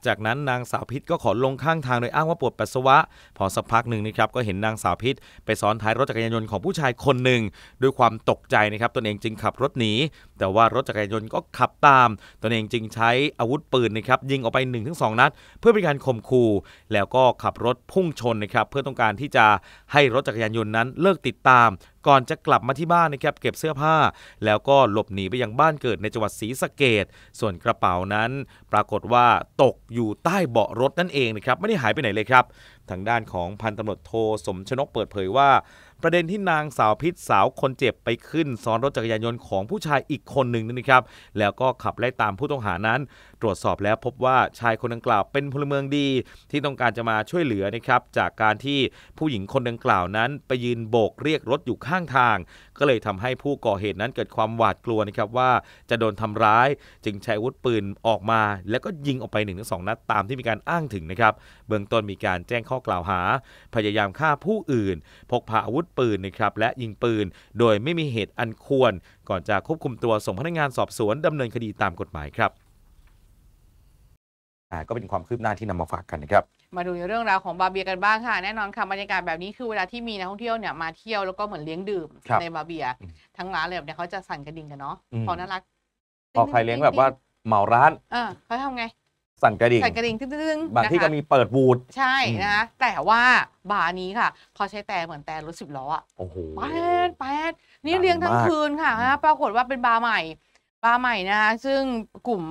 จากนั้นนางสาวพิษก็ขอลงข้างทางโดยอ้างว่าปวดปัสสาวะพอสักพักหนึ่งนะครับก็เห็นนางสาวพิษไปซ้อนท้ายรถจักรยานยนต์ของผู้ชายคนหนึ่งด้วยความตกใจนะครับ ตนเองจึงขับรถหนีแต่ว่ารถจักรยานยนต์ก็ขับตาม ตนเองจึงใช้อาวุธปืนนะครับยิงออกไป1-2 นัดเพื่อเป็นการข่มขู่ แล้วก็ขับรถพุ่งชนนะครับเพื่อต้องการที่จะให้รถจักรยานยนต์นั้นเลิกติดตามก่อนจะกลับมาที่บ้านนะครับเก็บเสื้อผ้า แล้วก็หลบหนีไปยังบ้านเกิดในจังหวัดศรีสะเกดส่วนกระเป๋านั้นปรากฏว่าตกอยู่ใต้เบาะรถนั่นเองนะครับไม่ได้หายไปไหนเลยครับ ทางด้านของพันตำรวจโทสมชนกเปิดเผยว่า ประเด็นที่นางสาวพิษสาวคนเจ็บไปขึ้น ซ้อนรถจักรยานยนต์ของผู้ชายอีกคนหนึ่งนะครับแล้วก็ขับไล่ตามผู้ต้องหานั้นรวจสอบแล้วพบว่าชายคนดังกล่าวเป็นพลเมืองดี ที่ต้องการจะมาช่วยเหลือนะครับจากการที่ผู้หญิงคนดังกล่าวนั้น ไปยืนโบกเรียกรถอยู่ข้างทาง ก็เลยทำให้ผู้ก่อเหตุนั้นเกิดความหวาดกลัวนะครับว่าจะโดนทำร้ายจึงใช้อาวุธปืนออกมา แล้วก็ยิงออกไปหนึ่งถึงสองนัดตามที่มีการอ้างถึงนะครับเบื้องต้นมีการแจ้งข้อกล่าวหา พยายามฆ่าผู้อื่น พกพาอาวุธปืนนะครับและยิงปืนโดยไม่มีเหตุอันควร ก่อนจะควบคุมตัวส่งพนักงานสอบสวนดำเนินคดีตามกฎหมายครับก็เป็นความคืบหน้าที่นำมาฝากกันนะครับ มาดูในเรื่องราวของบาเบียกันบ้างค่ะ แน่นอนค่ะบรรยากาศแบบนี้คือเวลาที่มีนักท่องเที่ยวเนี่ยมาเที่ยวแล้วก็เหมือนเลี้ยงดื่มในบาเบีย ทั้งร้านเลยแบบเนี่ยเขาจะสั่นกระดิ่งกันเนาะพอน่ารักพอใครเลี้ยงแบบว่าเหมาร้านเออเขาทำไง สั่นกระดิ่งสั่นกระดิ่งตึ้งๆบางที่ก็มีเปิดบูดใช่นะคะแต่ว่า บาร์นี้ค่ะเขาใช้แต่เหมือนแต่รถสิบล้ออ่ะโอ้โหแปดแปดนี่เลี้ยงทั้งคืนค่ะปรากฏว่าเป็นบาร์ใหม่บาร์ใหม่ นะคะซึ่งกลุ่ม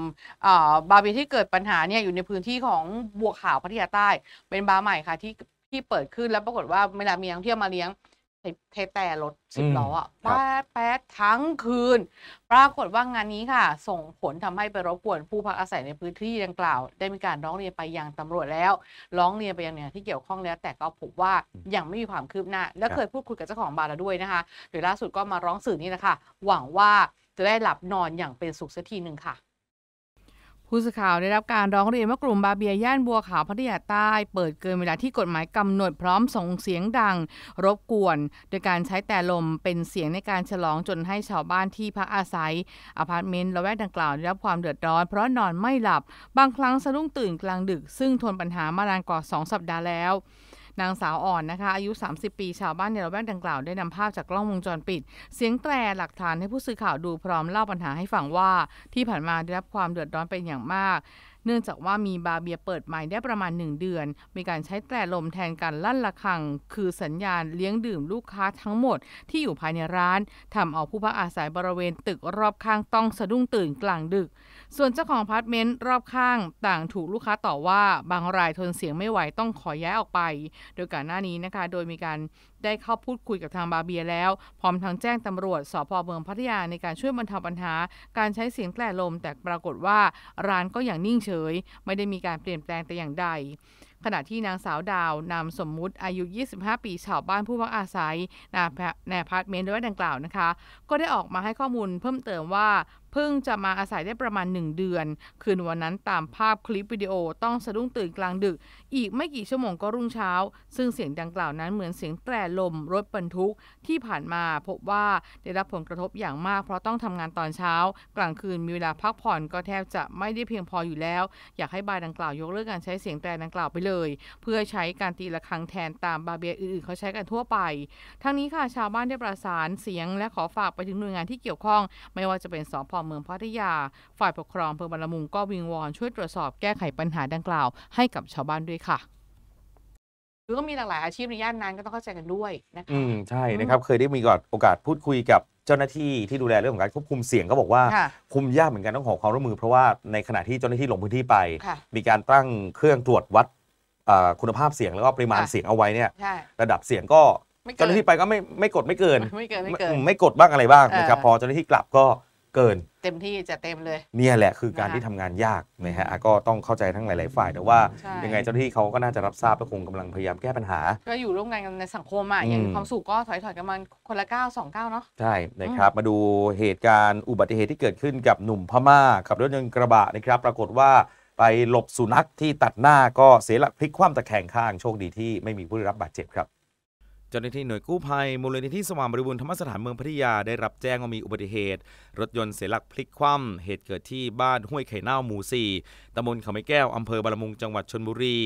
บาร์บีที่เกิดปัญหาเนี่ยอยู่ในพื้นที่ของบัวขาวพัทยาใต้ เป็นบาร์ใหม่ ค่ะที่ที่เปิดขึ้นแล้วปรากฏว่าเวลามีนักเที่ยวมาเลี้ยงเทแต่รถสิบล้อ อ่ะแป๊ดแป๊ดทั้งคืน ปรากฏว่างานนี้ค่ะ ส่งผลทำให้ไปรบกวนผู้พักอาศัยในพื้นที่ดังกล่าว ได้มีการร้องเรียนไปยังตำรวจแล้ว ร้องเรียนไปยังเน่ยที่เกี่ยวข้องแล้ว แต่ก็พบว่ายังไม่มีความคืบหน้า และเคยพูดคุยกับเจ้าของบาร์แล้วด้วยนะคะโดยล่าสุดก็มาร้องสื่อนี่แหละค่ะหวังว่าจะได้หลับนอนอย่างเป็นสุขสักทีหนึ่งค่ะ ผู้สื่อข่าวได้รับการร้องเรียนว่ากลุ่มบาเบีย ย่านบัวขาวพัทยาใต้ เปิดเกินเวลาที่กฎหมายกำหนดพร้อมส่งเสียงดัง รบกวน โดยการใช้แต่ลมเป็นเสียงในการฉลองจนให้ชาวบ้านที่พักอาศัยอพาร์ตเมนต์ละแวกดังกล่าวได้รับความเดือดร้อน เพราะนอนไม่หลับบางครั้งสะดุ้งตื่นกลางดึก ซึ่งทนปัญหามานานกว่า2สัปดาห์แล้วนางสาวอ่อนนะคะ อายุ 30 ปี ชาวบ้านในละแวกดังกล่าวได้นำภาพจากกล้องวงจรปิด เสียงแตรหลักฐานให้ผู้สื่อข่าวดูพร้อมเล่าปัญหาให้ฟังว่าที่ผ่านมาได้รับความเดือดร้อนเป็นอย่างมาก เนื่องจากว่ามีบาเบียเปิดใหม่ได้ประมาณ 1 เดือน มีการใช้แตรลมแทนการลั่นระฆัง คือสัญญาณเลี้ยงดื่มลูกค้าทั้งหมดที่อยู่ภายในร้าน ทำเอาผู้พักอาศัยบริเวณตึกรอบข้างต้องสะดุ้งตื่นกลางดึกส่วนเจ้าของพาร์ทเมนต์รอบข้างต่างถูกลูกค้าต่อว่าบางรายทนเสียงไม่ไหวต้องขอย้ายออกไป โดยก่อนหน้านี้นะคะโดยมีการได้เข้าพูดคุยกับทางบาเบียแล้วพร้อมทางแจ้งตำรวจสพเมืองพัทยาในการช่วยบรรเทาปัญหา การใช้เสียงแลรลมแต่ปรากฏว่าร้านก็อย่างนิ่งเฉย ไม่ได้มีการเปลี่ยนแปลงแต่อย่างใด ขณะที่นางสาวดาวนามสมมุติอายุ 25 ปีชาวบ้านผู้พักอาศัยในอพาร์ตเมนต์ด้วยดังกล่าวนะคะ ก็ได้ออกมาให้ข้อมูลเพิ่มเติมว่าเพิ่งจะมาอาศัยได้ประมาณ 1 เดือน คืนวันนั้นตามภาพคลิปวิดีโอต้องสะดุ้งตื่นกลางดึกอีกไม่กี่ชั่วโมงก็รุ่งเช้า ซึ่งเสียงดังกล่าวนั้นเหมือนเสียงแตรลมรถบรรทุกที่ผ่านมาพบว่า ได้รับผลกระทบอย่างมาก เพราะต้องทำงานตอนเช้า กลางคืนมีเวลาพักผ่อนก็แทบจะไม่ได้เพียงพออยู่แล้ว อยากให้บายดังกล่าวยกเลิกการใช้เสียงแตรดังกล่าวไปเลย เพื่อใช้การตีระฆังแทนตามบาเบียอื่นๆเขาใช้กันทั่วไป ทั้งนี้ค่ะชาวบ้านได้ประสานเสียงและขอฝากไปถึงหน่วยงานที่เกี่ยวข้อง ไม่ว่าจะเป็นสพเมืองพัทยาฝ่ายปกครองเพื่อบรรมุงก็วิงวอนช่วยตรวจสอบแก้ไขปัญหาดังกล่าวให้กับชาวบ้านด้วยค่ะ คือก็มีหลากหลายอาชีพในย่านนั้นก็ต้องเข้าใจกันด้วยนะคะอืมใช่นะครับ เคยได้มีโอกาสพูดคุยกับเจ้าหน้าที่ที่ดูแลเรื่องของการควบคุมเสียงก็บอกว่าคุมยากเหมือนกันต้องขอความร่วมมือ เพราะว่าในขณะที่เจ้าหน้าที่ลงพื้นที่ไป มีการตั้งเครื่องตรวจวัดคุณภาพเสียงแล้วก็ปริมาณเสียงเอาไว้เนี่ย ระดับเสียงก็ เจ้าหน้าที่ไปก็ไม่ไม่กดไม่เกินไม่เกินไม่เกินไม่กดบ้างอะไรบ้างนะครับ พอเจ้าหน้าที่กลับก็เกินเต็มที่จะเต็มเลย เนี่ยแหละคือการที่ทำงานยากนะฮะก็ต้องเข้าใจทั้งหลายๆ ฝ่ายแต่ว่ายังไงเจ้าหน้าที่เขาก็น่าจะรับทราบและคงกำลังพยายามแก้ปัญหา ก็อยู่ร่วมงานกันในสังคมอ่ะอย่างความสุขก็ถอยถอยกันมาคนละก้าสองก้าเนาะใช่นะครับมาดูเหตุการณ์อุบัติเหตุที่เกิดขึ้นกับหนุ่มพม่าขับรถยนต์กระบะนะครับปรากฏว่าไปหลบสุนัขที่ตัดหน้าก็เสียหลักพลิกคว่ำตะแคงข้างโชคดีที่ไม่มีผู้ได้รับบาดเจ็บครับเจ้าหน้าที่หน่วยกู้ภัย มูลนิธิสว่างบริบูรณ์ธรรมสถานเมืองพัทยาได้รับแจ้งว่ามีอุบัติเหตุ รถยนต์เสียหลักพลิกคว่ำเหตุเกิดที่บ้านห้วยไข่เน่าหมู่ 4ตำบลเขาไม้แก้ว อำเภอบารมุงจังหวัดชนบุรี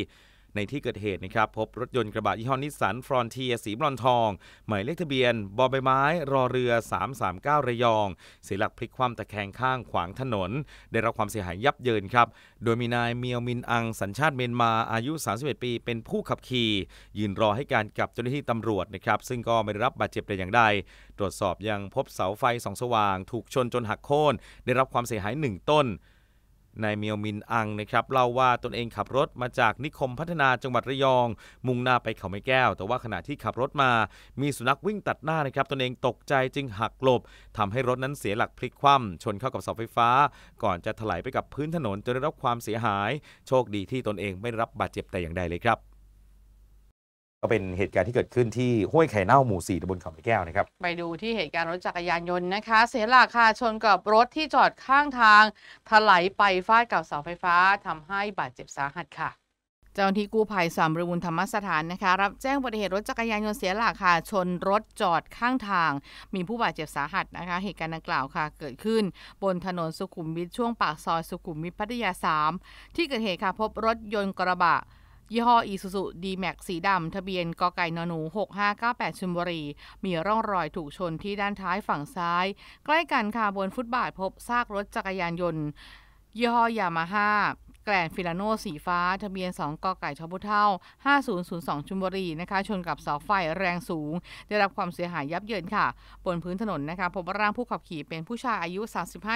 ในที่เกิดเหตุนะครับพบรถยนต์กระบะยี่ห้อนิสสันฟรอนเทียสีบรอนทองหมายเลขทะเบียน บอใบไม้รอเรือ 339 ระยองเสียหลักพลิกคว่ำตะแคงข้างขวางถนน ได้รับความเสียหายยับเยินครับ โดยมีนายเมียวมินอังสัญชาติเมียนมาอายุ 31 ปีเป็นผู้ขับขี่ ยืนรอให้การกับเจ้าหน้าที่ตำรวจนะครับซึ่งก็ไม่ได้รับบาดเจ็บแต่อย่างใด ตรวจสอบยังพบเสาไฟสอง สว่าง ถูกชนจนหักโค่นได้รับความเสียหาย 1 ต้นนายเมียวมินอังนะครับ เล่าว่าตนเองขับรถมาจากนิคมพัฒนาจังหวัดระยองมุ่งหน้าไปเขาไม้แก้ว แต่ว่าขณะที่ขับรถมา มีสุนัขวิ่งตัดหน้านะครับ ตนเองตกใจจึงหักหลบทำให้รถนั้นเสียหลักพลิกคว่ำชนเข้ากับเสาไฟฟ้า ก่อนจะถลายไปกับพื้นถนนจนได้รับความเสียหายโชคดีที่ตนเองไม่รับบาดเจ็บแต่อย่างใดเลยครับก็เป็นเหตุการณ์ที่เกิดขึ้นที่ห้วยไข่เน่าหมู่4ตำบลเขาไม้แก้วนะครับไปดูที่เหตุการณ์รถจักรยานยนต์นะคะ เสียหลักค่ะชนกับรถที่จอดข้างทางถลายไปฟาดกับเสาไฟฟ้าทำให้บาดเจ็บสาหัสค่ะเจ้าหน้าที่กู้ภัยสามริบุญธรรมสถานนะคะรับแจ้งอุบัติเหตุรถจักรยานยนต์เสียหลักค่ะชนรถจอดข้างทาง มีผู้บาดเจ็บสาหัสนะคะ เหตุการณ์ดังกล่าวค่ะเกิดขึ้นบนถนนสุขุมวิทช่วงปากซอยสุขุมวิทพัทยา3ที่เกิดเหตุค่ะพบรถยนต์กระบะยี่ห้ออีซูซูดีแม็กสีดำทะเบียนกไก่นหนู 6598ชลบุรีมีร่องรอยถูกชนที่ด้านท้ายฝั่งซ้าย ใกล้กันค่ะบนฟุตบาทพบ ซากรถจักรยานยนต์ยี่ห้อยามาฮ่าแกลนฟิลาโนสีฟ้า ทะเบียน 2 กไก่ชบุเท่า5002ชุมบรีนะคะชนกับเสาไฟแรงสูง ได้รับความเสียหายยับเยินค่ะ บนพื้นถนนนะคะพบร่างผู้ขับขี่เป็นผู้ชายอายุ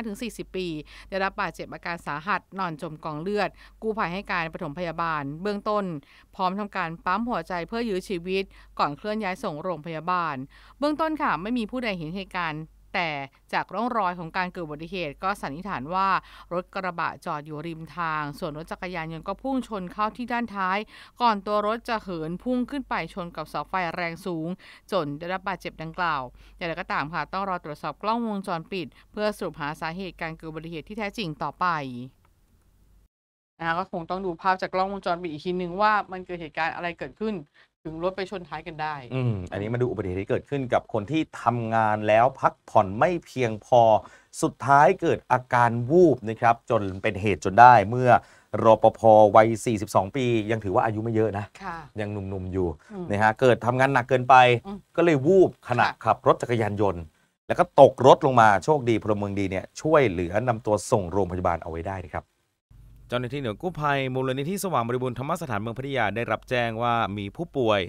35-40 ปี ได้รับบาดเจ็บอาการสาหัสนอนจมกองเลือด กู้ภัยให้การปฐมพยาบาล เบื้องต้นพร้อมทำการปั๊มหัวใจเพื่อยื้อชีวิต ก่อนเคลื่อนย้ายส่งโรงพยาบาล เบื้องต้นค่ะไม่มีผู้ใดเห็นเหตุการณ์แต่จากร่องรอยของการเกิดอุบัติเหตุก็สันนิษฐานว่ารถกระบะจอดอยู่ริมทางส่วนรถจักรยานยนต์ก็พุ่งชนเข้าที่ด้านท้ายก่อนตัวรถจะเหินพุ่งขึ้นไปชนกับเสาไฟแรงสูง จนได้รับบาดเจ็บดังกล่าวอย่างไรก็ตามค่ะต้องรอตรวจสอบกล้องวงจรปิด เพื่อสรุปหาสาเหตุการเกิดอุบัติเหตุที่แท้จริงต่อไปะก็คงต้องดูภาพจากกล้องวงจรปิดอีกทีหนึ่งว่ามันเกิดเหตุการณ์อะไรเกิดขึ้นถึงรถไปชนท้ายกันได้ อืมอันนี้มาดูอุบัติเหตุที่เกิดขึ้นกับคนที่ทำงานแล้วพักผ่อนไม่เพียงพอ สุดท้ายเกิดอาการวูบนะครับ จนเป็นเหตุจนได้เมื่อรอปภวัย 42 ปี ยังถือว่าอายุไม่เยอะนะ ค่ะ ยังหนุ่มๆอยู่นะฮะ เกิดทำงานหนักเกินไป ก็เลยวูบขณะขับรถจักรยานยนต์ แล้วก็ตกรถลงมาโชคดีพลเมืองดีเนี่ยช่วยเหลือนำตัวส่งโรงพยาบาลเอาไว้ได้นะครับจ้าหน้าที่หน่วยกู้ภัยมูลนิธิสว่างบริบูรณ์ธรรมสถานเมืองพัทยาได้รับแจ้งว่ามีผู้ป่วย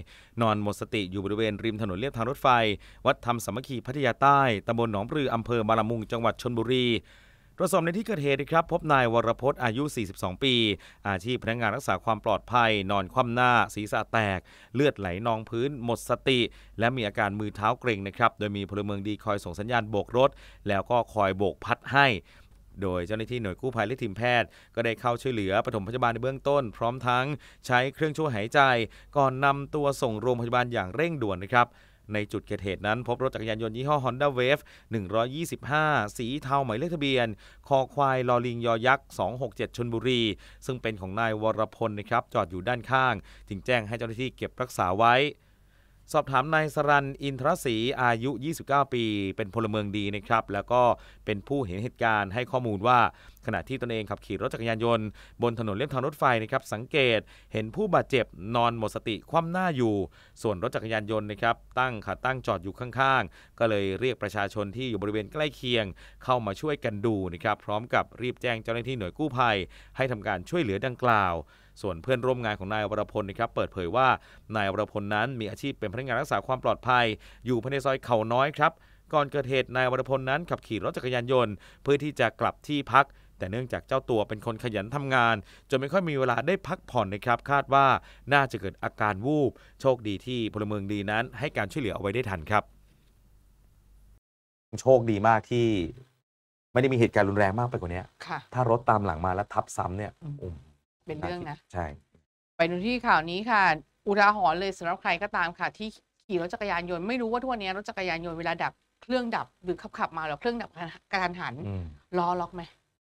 นอนหมดสติอยู่บริเวณริมถนนเลียบทางรถไฟ วัดธรรมสมัคคีพัทยาใต้ ตำบลหนองปลืออำเภอบารมุง จังหวัดชนบุรีตรวจสอบในที่เกิดเหตุครับ พบนายวรพจน์อายุ 42 ปี อาชีพพนักงานรักษาความปลอดภัย นอนคว่ำหน้าศีรษะแตก เลือดไหลนองพื้น หมดสติและมีอาการมือเท้าเกร็งนะครับโดยมีพลเมืองดีคอยส่งสัญญาณโบกรถ แล้วก็คอยโบกพัดให้โดยเจ้าหน้าที่หน่วยกู้ภัยและทีมแพทย์ก็ได้เข้าช่วยเหลือปฐมพยาบาลในเบื้องต้น พร้อมทั้งใช้เครื่องช่วยหายใจ ก่อนนำตัวส่งโรงพยาบาลอย่างเร่งด่วนนะครับในจุดเกิดเหตุนั้น พบรถจักรยานยนต์ยี่ห้อ Honda Wave 125 สีเทาหมายเลขทะเบียน คอควาย ลอลิงยอยักษ์ 267 ชนบุรี ซึ่งเป็นของนายวรพลนะครับจอดอยู่ด้านข้างจึงแจ้งให้เจ้าหน้าที่เก็บรักษาไว้สอบถามนายสรันอินทรศรีอายุ 29 ปี เป็นพลเมืองดีนะครับแล้วก็เป็นผู้เห็นเหตุการณ์ให้ข้อมูลว่า ขณะที่ตนเองขับขี่รถจักรยานยนต์ บนถนนเลียบทางรถไฟนะครับสังเกตเห็นผู้บาดเจ็บนอนหมดสติคว่ำหน้าอยู่ ส่วนรถจักรยานยนต์นะครับตั้งขาตั้งจอดอยู่ข้างๆ ก็เลยเรียกประชาชนที่อยู่บริเวณใกล้เคียง เข้ามาช่วยกันดูนะครับพร้อมกับรีบแจ้งเจ้าหน้าที่หน่วยกู้ภัย ให้ทำการช่วยเหลือดังกล่าวส่วนเพื่อนร่วมงานของนายวรพลนะครับเปิดเผยว่า นายวรพลนั้นมีอาชีพเป็นพนักงานรักษาความปลอดภัย อยู่ภายในซอยเขาน้อยครับ ก่อนเกิดเหตุนายวรพลนั้นขับขี่รถจักรยานยนต์ เพื่อที่จะกลับที่พัก แต่เนื่องจากเจ้าตัวเป็นคนขยันทำงานจนไม่ค่อยมีเวลาได้พักผ่อนนะครับ คาดว่าน่าจะเกิดอาการวูบ โชคดีที่พลเมืองดีนั้น ให้การช่วยเหลือเอาไว้ได้ทันครับ โชคดีมากที่ ไม่ได้มีเหตุการณ์รุนแรงมากไปกว่านี้ถ้ารถตามหลังมาแล้วทับซ้ำเนี่ยเป็นเรื่องนะ ใช่ ไปดูที่ข่าวนี้ค่ะ อุทาหรณ์เลยสำหรับใครก็ตามค่ะ ที่ขี่รถจักรยานยนต์ไม่รู้ว่าทุกวันนี้รถจักรยานยนต์เวลาดับเครื่องดับ หรือขับขับมาแล้วเครื่องดับกระทันหันล้อล็อกไหม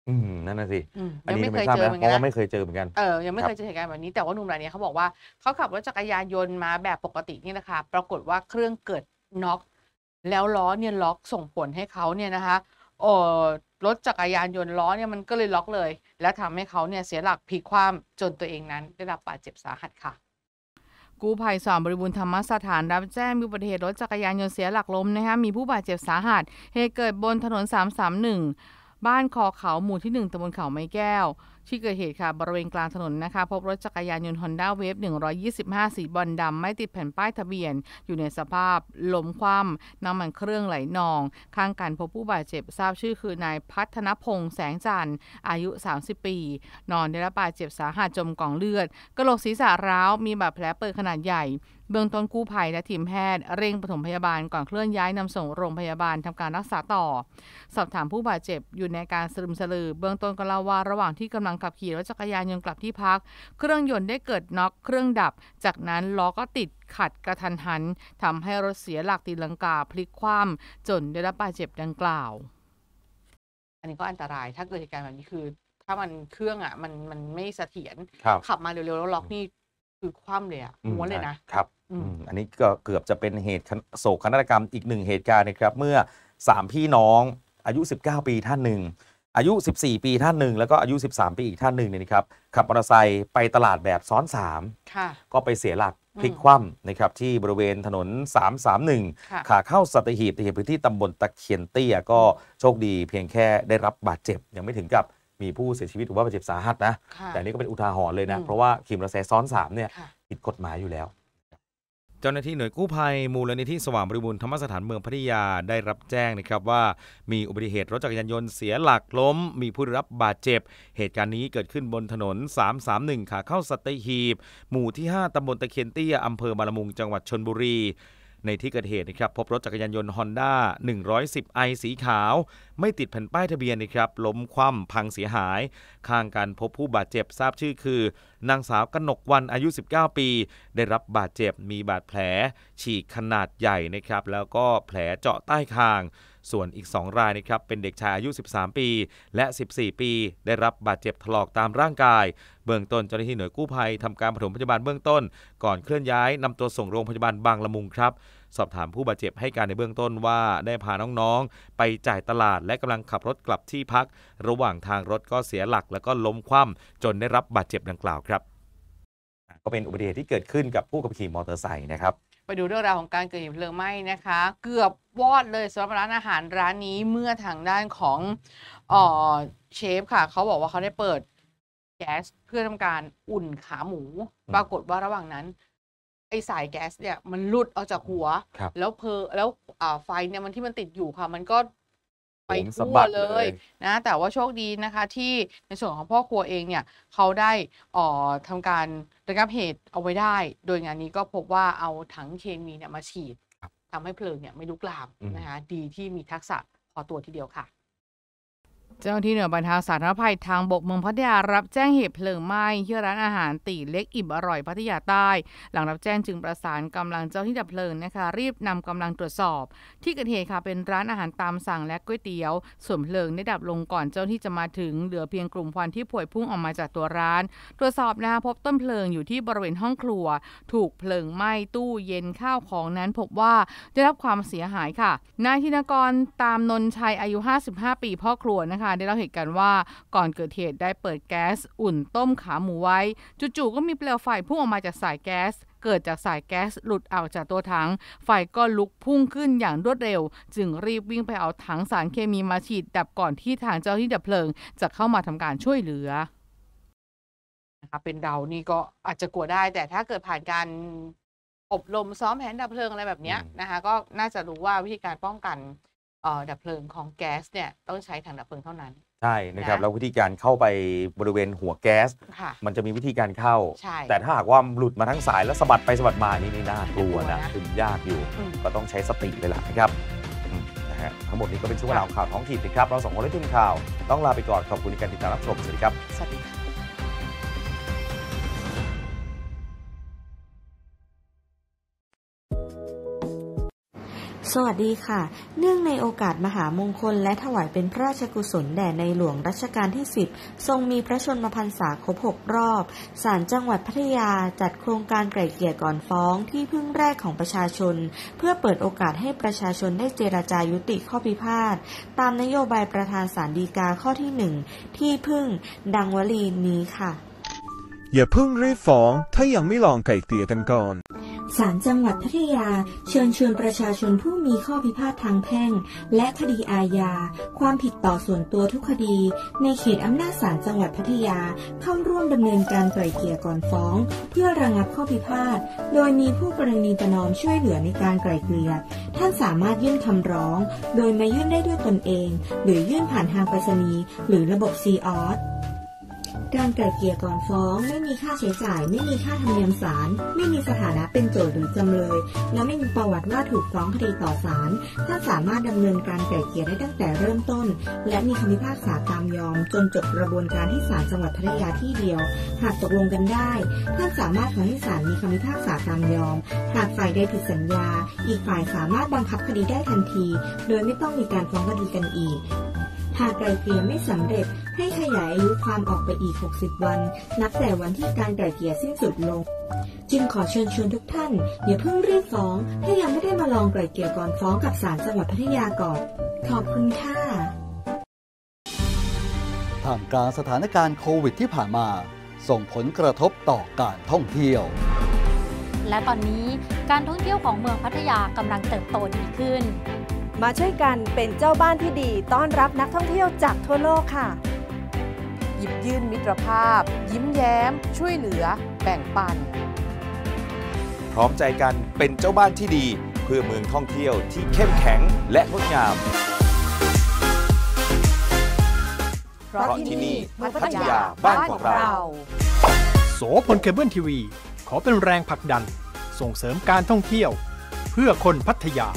อืม นั่นน่ะสิอันนี้ไม่เคยเจอเหมือนกันเพราะไม่เคยเจอเหมือนกัน เออ ยังไม่เคยเจอเหตุการณ์แบบนี้ แต่ว่าหนุ่มรายนี้เขาบอกว่าเขาขับรถจักรยานยนต์มาแบบปกตินี่นะคะปรากฏว่าเครื่องเกิดน็อกแล้วล้อเนี่ยล็อกส่งผลให้เขาเนี่ยนะคะโอรถจักรยานยนต์ล้อเนี่ยมันก็เลยล็อกเลย และทำให้เขาเนี่ยเสียหลักพลิกคว่ำจนตัวเองนั้น ได้รับบาดเจ็บสาหัสค่ะ กู้ภัยสอนบริบูรณ์ธรรมสถานรับแจ้งมีอุบัติเหตุรถจักรยานยนต์เสียหลักล้มนะคะมีผู้บาดเจ็บสาหัสเหตุเกิดบนถนน 331 บ้านคอเขาหมู่ที่ 1ตำบลเขาไม้แก้วที่เกิดเหตุค่ะ บริเวณกลางถนน นะคะพบรถจักรยานยนต์ Honda Wave 125 สีบอลดำไม่ติดแผ่นป้ายทะเบียนอยู่ในสภาพล้มคว่ำน้ำมันเครื่องไหลนอง ข้างกันพบผู้บาดเจ็บทราบชื่อคือนายพัฒนพงษ์แสงจันทร์อายุ 30 ปี นอนได้รับบาดเจ็บสาหัสจมกองเลือดกระโหลกศีรษะร้าว มีบาดแผลเปิดขนาดใหญ่เบื้องต้นกู้ภัยและทีมแพทย์เร่งปฐมพยาบาลก่อนเคลื่อนย้ายนำส่งโรงพยาบาลทำการรักษาต่อสอบถามผู้บาดเจ็บอยู่ในการสลึมสลือเบื้องต้นก็เล่าว่าระหว่างที่กำลังขับขี่รถจักรยานยนต์กลับที่พัก เครื่องยนต์ได้เกิดน็อกเครื่องดับ จากนั้นล้อก็ติดขัดกระทันหันทำให้รถเสียหลักตีลังกาพลิกคว่ำจนได้รับบาดเจ็บดังกล่าว อันนี้ก็อันตรายถ้าเกิดเหตุการณ์แบบนี้คือ ถ้ามันเครื่องอ่ะมันมันไม่เสถียรขับมาเร็วๆแล้วล็อกนี่คือคว่ำเลยอ่ะม้วนเลยนะครับอันนี้ก็เกือบจะเป็นเหตุโศกนาฏกรรมอีกหนึ่งเหตุการณ์นะครับเมื่อ 3 พี่น้อง อายุ 19 ปีท่านหนึ่งอายุ 14 ปีท่านหนึ่งแล้วก็อายุ 13 ปีอีกท่านหนึ่งเนี่ยนะครับขับมอเตอร์ไซค์ไปตลาดแบบซ้อน3ก็ไปเสียหลักพลิกคว่ำนะครับที่บริเวณถนน 331 ขาเข้าสัตหีบตหีบพื้นที่ตำบลตะเคียนเตี้ยก็โชคดีเพียงแค่ได้รับบาดเจ็บยังไม่ถึงกับมีผู้เสียชีวิตหรือว่าบาดเจ็บสาหัสนะแต่นี่ก็เป็นอุทาหรณ์เลยนะเพราะว่าขี่มอเตอร์ไซค์ซ้อน3เนี่ยผิดกฎหมายอยู่แล้วจ้าหน้าที่หน่วยกู้ภัย มูลนิธิสว่างบริบูรณ์ธรรมสถานเมืองพัทยาได้รับแจ้งนะครับว่า มีอุบัติเหตุ รถจักรยานยนต์เสียหลักล้ม มีผู้ได้รับบาดเจ็บ เหตุการณ์นี้เกิดขึ้นบนถนน 331 ขาเข้าสัตหีบ หมู่ที่ 5ตำบลตะเคียนเตี้ยอำเภอบารมุงจังหวัดชนบุรีในที่เกิดเหตุนะครับพบรถจักรยานยนต์ Honda 110 i สีขาว ไม่ติดแผ่นป้ายทะเบียนนะครับล้มคว่ำพังเสียหาย ข้างกันพบผู้บาดเจ็บทราบชื่อคือ นางสาวกนกวันอายุ 19 ปี ได้รับบาดเจ็บ มีบาดแผลฉีกขนาดใหญ่นะครับแล้วก็แผลเจาะใต้คางส่วนอีก 2 รายนะครับเป็นเด็กชายอายุ 13 ปีและ 14 ปี ได้รับบาดเจ็บถลอกตามร่างกาย เบื้องต้นเจ้าหน้าที่หน่วยกู้ภัยทำการปฐมพยาบาลเบื้องต้นก่อนเคลื่อนย้ายนำตัวส่งโรงพยาบาลบางละมุงครับสอบถามผู้บาดเจ็บให้การในเบื้องต้นว่าได้พาน้อง ๆ ไปจ่ายตลาดและกำลังขับรถกลับที่พัก ระหว่างทางรถก็เสียหลักแล้วก็ล้มคว่ำจนได้รับบาดเจ็บดังกล่าวครับ ก็เป็นอุบัติเหตุที่เกิดขึ้นกับผู้ขับขี่มอเตอร์ไซค์นะครับไปดูเรื่องราวของการเกิดเหตุเพลิงไหม้นะคะ เกือบวอดเลยสำหรับร้านอาหารร้านนี้เมื่อทางด้านของออเชฟค่ะเขาบอกว่าเขาได้เปิด แก๊สเพื่อทำการอุ่นขาหมู ปรากฏว่าระหว่างนั้น ไอสายแก๊สเนี่ยมันหลุดออกจากหัว แล้วเพลแล้วไฟเนี่ยมันที่มันติดอยู่ค่ะ มันก็ไปทั่วเลยนะ แต่ว่าโชคดีนะคะที่ในส่วนของพ่อครัวเองเนี่ยเขาได้อ่อทำการระงับเหตุเอาไว้ได้ โดยงานนี้ก็พบว่าเอาถังเคมีเนี่ย มาฉีดทำให้เพลิงเนี่ย ไม่ลุกลามนะคะ ดีที่มีทักษะพอตัวทีเดียวค่ะเจ้าที่หน่วยบรรเทาสาธารณภัยทางบกเมืองพัทยารับแจ้งเหตุเพลิงไหม้ที่ร้านอาหารตีเล็กอิ่มอร่อยพัทยาใต้ หลังรับแจ้งจึงประสานกำลังเจ้าที่ดับเพลิงนะคะ รีบนำกำลังตรวจสอบ ที่เกิดเหตุค่ะเป็นร้านอาหารตามสั่งและก๋วยเตี๋ยวส่วนเพลิงได้ดับลงก่อนเจ้าที่จะมาถึง เหลือเพียงกลุ่มควันที่พวยพุ่งออกมาจากตัวร้าน ตรวจสอบนะคะพบต้นเพลิงอยู่ที่บริเวณห้องครัว ถูกเพลิงไหม้ตู้เย็นข้าวของนั้นพบว่าได้รับความเสียหายค่ะนายธินกรตามนนชัยอายุ 55 ปีพ่อครัวนะคะค่ะได้เล่าเหตุการณ์ว่าก่อนเกิดเหตุได้เปิดแก๊สอุ่นต้มขาหมูไว้จู่ๆก็มีเปลวไฟ พุ่งออกมาจาก สายแก๊ส เกิดจากสายแก๊สหลุดออกจากตัว ถังไฟก็ลุกพุ่งขึ้นอย่างรวดเร็ว จึงรีบวิ่งไป เอาถังสารเคมีมาฉีด ดับ ก่อนที่ ทาง เจ้าที่ดับเพลิงจะเข้ามา ทำ การช่วยเหลือนะคะเป็นเดานี่ก็อาจจะกลัวได้ แต่ถ้าเกิดผ่านการอบรมซ้อมแผนดับเพลิงอะไรแบบนี้นะคะก็น่าจะรู้ว่าวิธีการป้องกันดับเพลิงของแก๊สเนี่ยต้องใช้ถังดับเพลิงเท่านั้นใช่นะครับแล้ววิธีการเข้าไปบริเวณหัวแก๊ส มันจะมีวิธีการเข้า แต่ถ้าหากว่าหลุดมาทั้งสายแล้วสะบัดไปสะบัดมานี่นี่น่ากลัวนะถึงยากอยู่ก็ต้องใช้สติเลยล่ะนะครับนะฮะทั้งหมดนี้ก็เป็นช่วงเวลาข่าวท้องถิ่นนะครับเราสองคนและทีมข่าวต้องลาไปก่อนขอบคุณในการติดตามรับชมสวัสดีครับสวัสดีค่ะสวัสดีค่ะ เนื่องในโอกาสมหามงคลและถวายเป็นพระราชกุศลแด่ในหลวงรัชกาลที่ 10 ทรงมีพระชนมพรรษาครบ6รอบศาลจังหวัดพัทยาจัดโครงการไกล่เกี่ยก่อนฟ้องที่พึ่งแรกของประชาชน เพื่อเปิดโอกาสให้ประชาชนได้เจราจายุติข้อพิพาทตามนโยบายประธานศาลฎีกาข้อที่ 1 ที่พึ่งดังวลีนี้ค่ะ อย่าพึ่งรีบฟ้องถ้ายังไม่ลองไกล่เกี่ยกันก่อนศาลจังหวัดพัทยาเชิญชวนประชาชนผู้มีข้อพิพาททางแพ่ง และคดีอาญาความผิดต่อส่วนตัวทุกคดี ในเขตอำนาจศาลจังหวัดพัทยาเข้าร่วมดำเนินการไกล่เกลี่ยก่อนฟ้อง เพื่อระงับข้อพิพาท โดยมีผู้กรณีประนอมช่วยเหลือในการไกล่เกลี่ยท่านสามารถยื่นคำร้องโดยมายื่นได้ด้วยตนเอง หรือยื่นผ่านทางไปรษณีย์หรือระบบซีออสการไก่เกี่ยก่อนฟ้องไม่มีค่าใช้จ่าย ไม่มีค่าธรรมเนียมศาลไม่มีสถานะเป็นโจทย์หรือจำเลย และไม่มีประวัติว่าถูกฟ้องคดีต่อศาลถ้าสามารถดำเนินการไก่เกีี่ยได้ตั้งแต่เริ่มต้นและมีคำพิพากษาตามยอม จนจบกระบวนการให้ศาลจังหวัดพัทยาที่เดียว หากตกลงกันได้ท่านสามารถขอให้ศาลมีคำพิพากษาตามยอมหากฝ่ายใดผิดสัญญา อีกฝ่ายสามารถบังคับคดีได้ทันที โดยไม่ต้องมีการฟ้องคดีกันอีกหากไกล่เกลี่ยไม่สำเร็จให้ขยายอายุความออกไปอีก 60 วันนับแต่วันที่การไกล่เกลี่ยสิ้นสุดลงจึงขอเชิญชวนทุกท่านอย่าเพิ่งรีบฟ้องถ้ายังไม่ได้มาลองไกล่เกลี่ยก่อนฟ้องกับศาลจังหวัดพัทยาก่อน ขอบคุณค่ะท่ามกลางสถานการณ์โควิดที่ผ่านมา ส่งผลกระทบต่อการท่องเที่ยว และตอนนี้การท่องเที่ยวของเมืองพัทยากำลังเติบโตดีขึ้นมาช่วยกันเป็นเจ้าบ้านที่ดีต้อนรับนักท่องเที่ยวจากทั่วโลกค่ะ หยิบยื่นมิตรภาพ ยิ้มแย้ม ช่วยเหลือแบ่งปัน พร้อมใจกันเป็นเจ้าบ้านที่ดี เพื่อเมืองท่องเที่ยวที่เข้มแข็งและงดงามเพราะที่นี่พัทยาบ้านของเราโสพลเคเบิลทีวี ขอเป็นแรงผลักดันส่งเสริมการท่องเที่ยว เพื่อคนพัทยา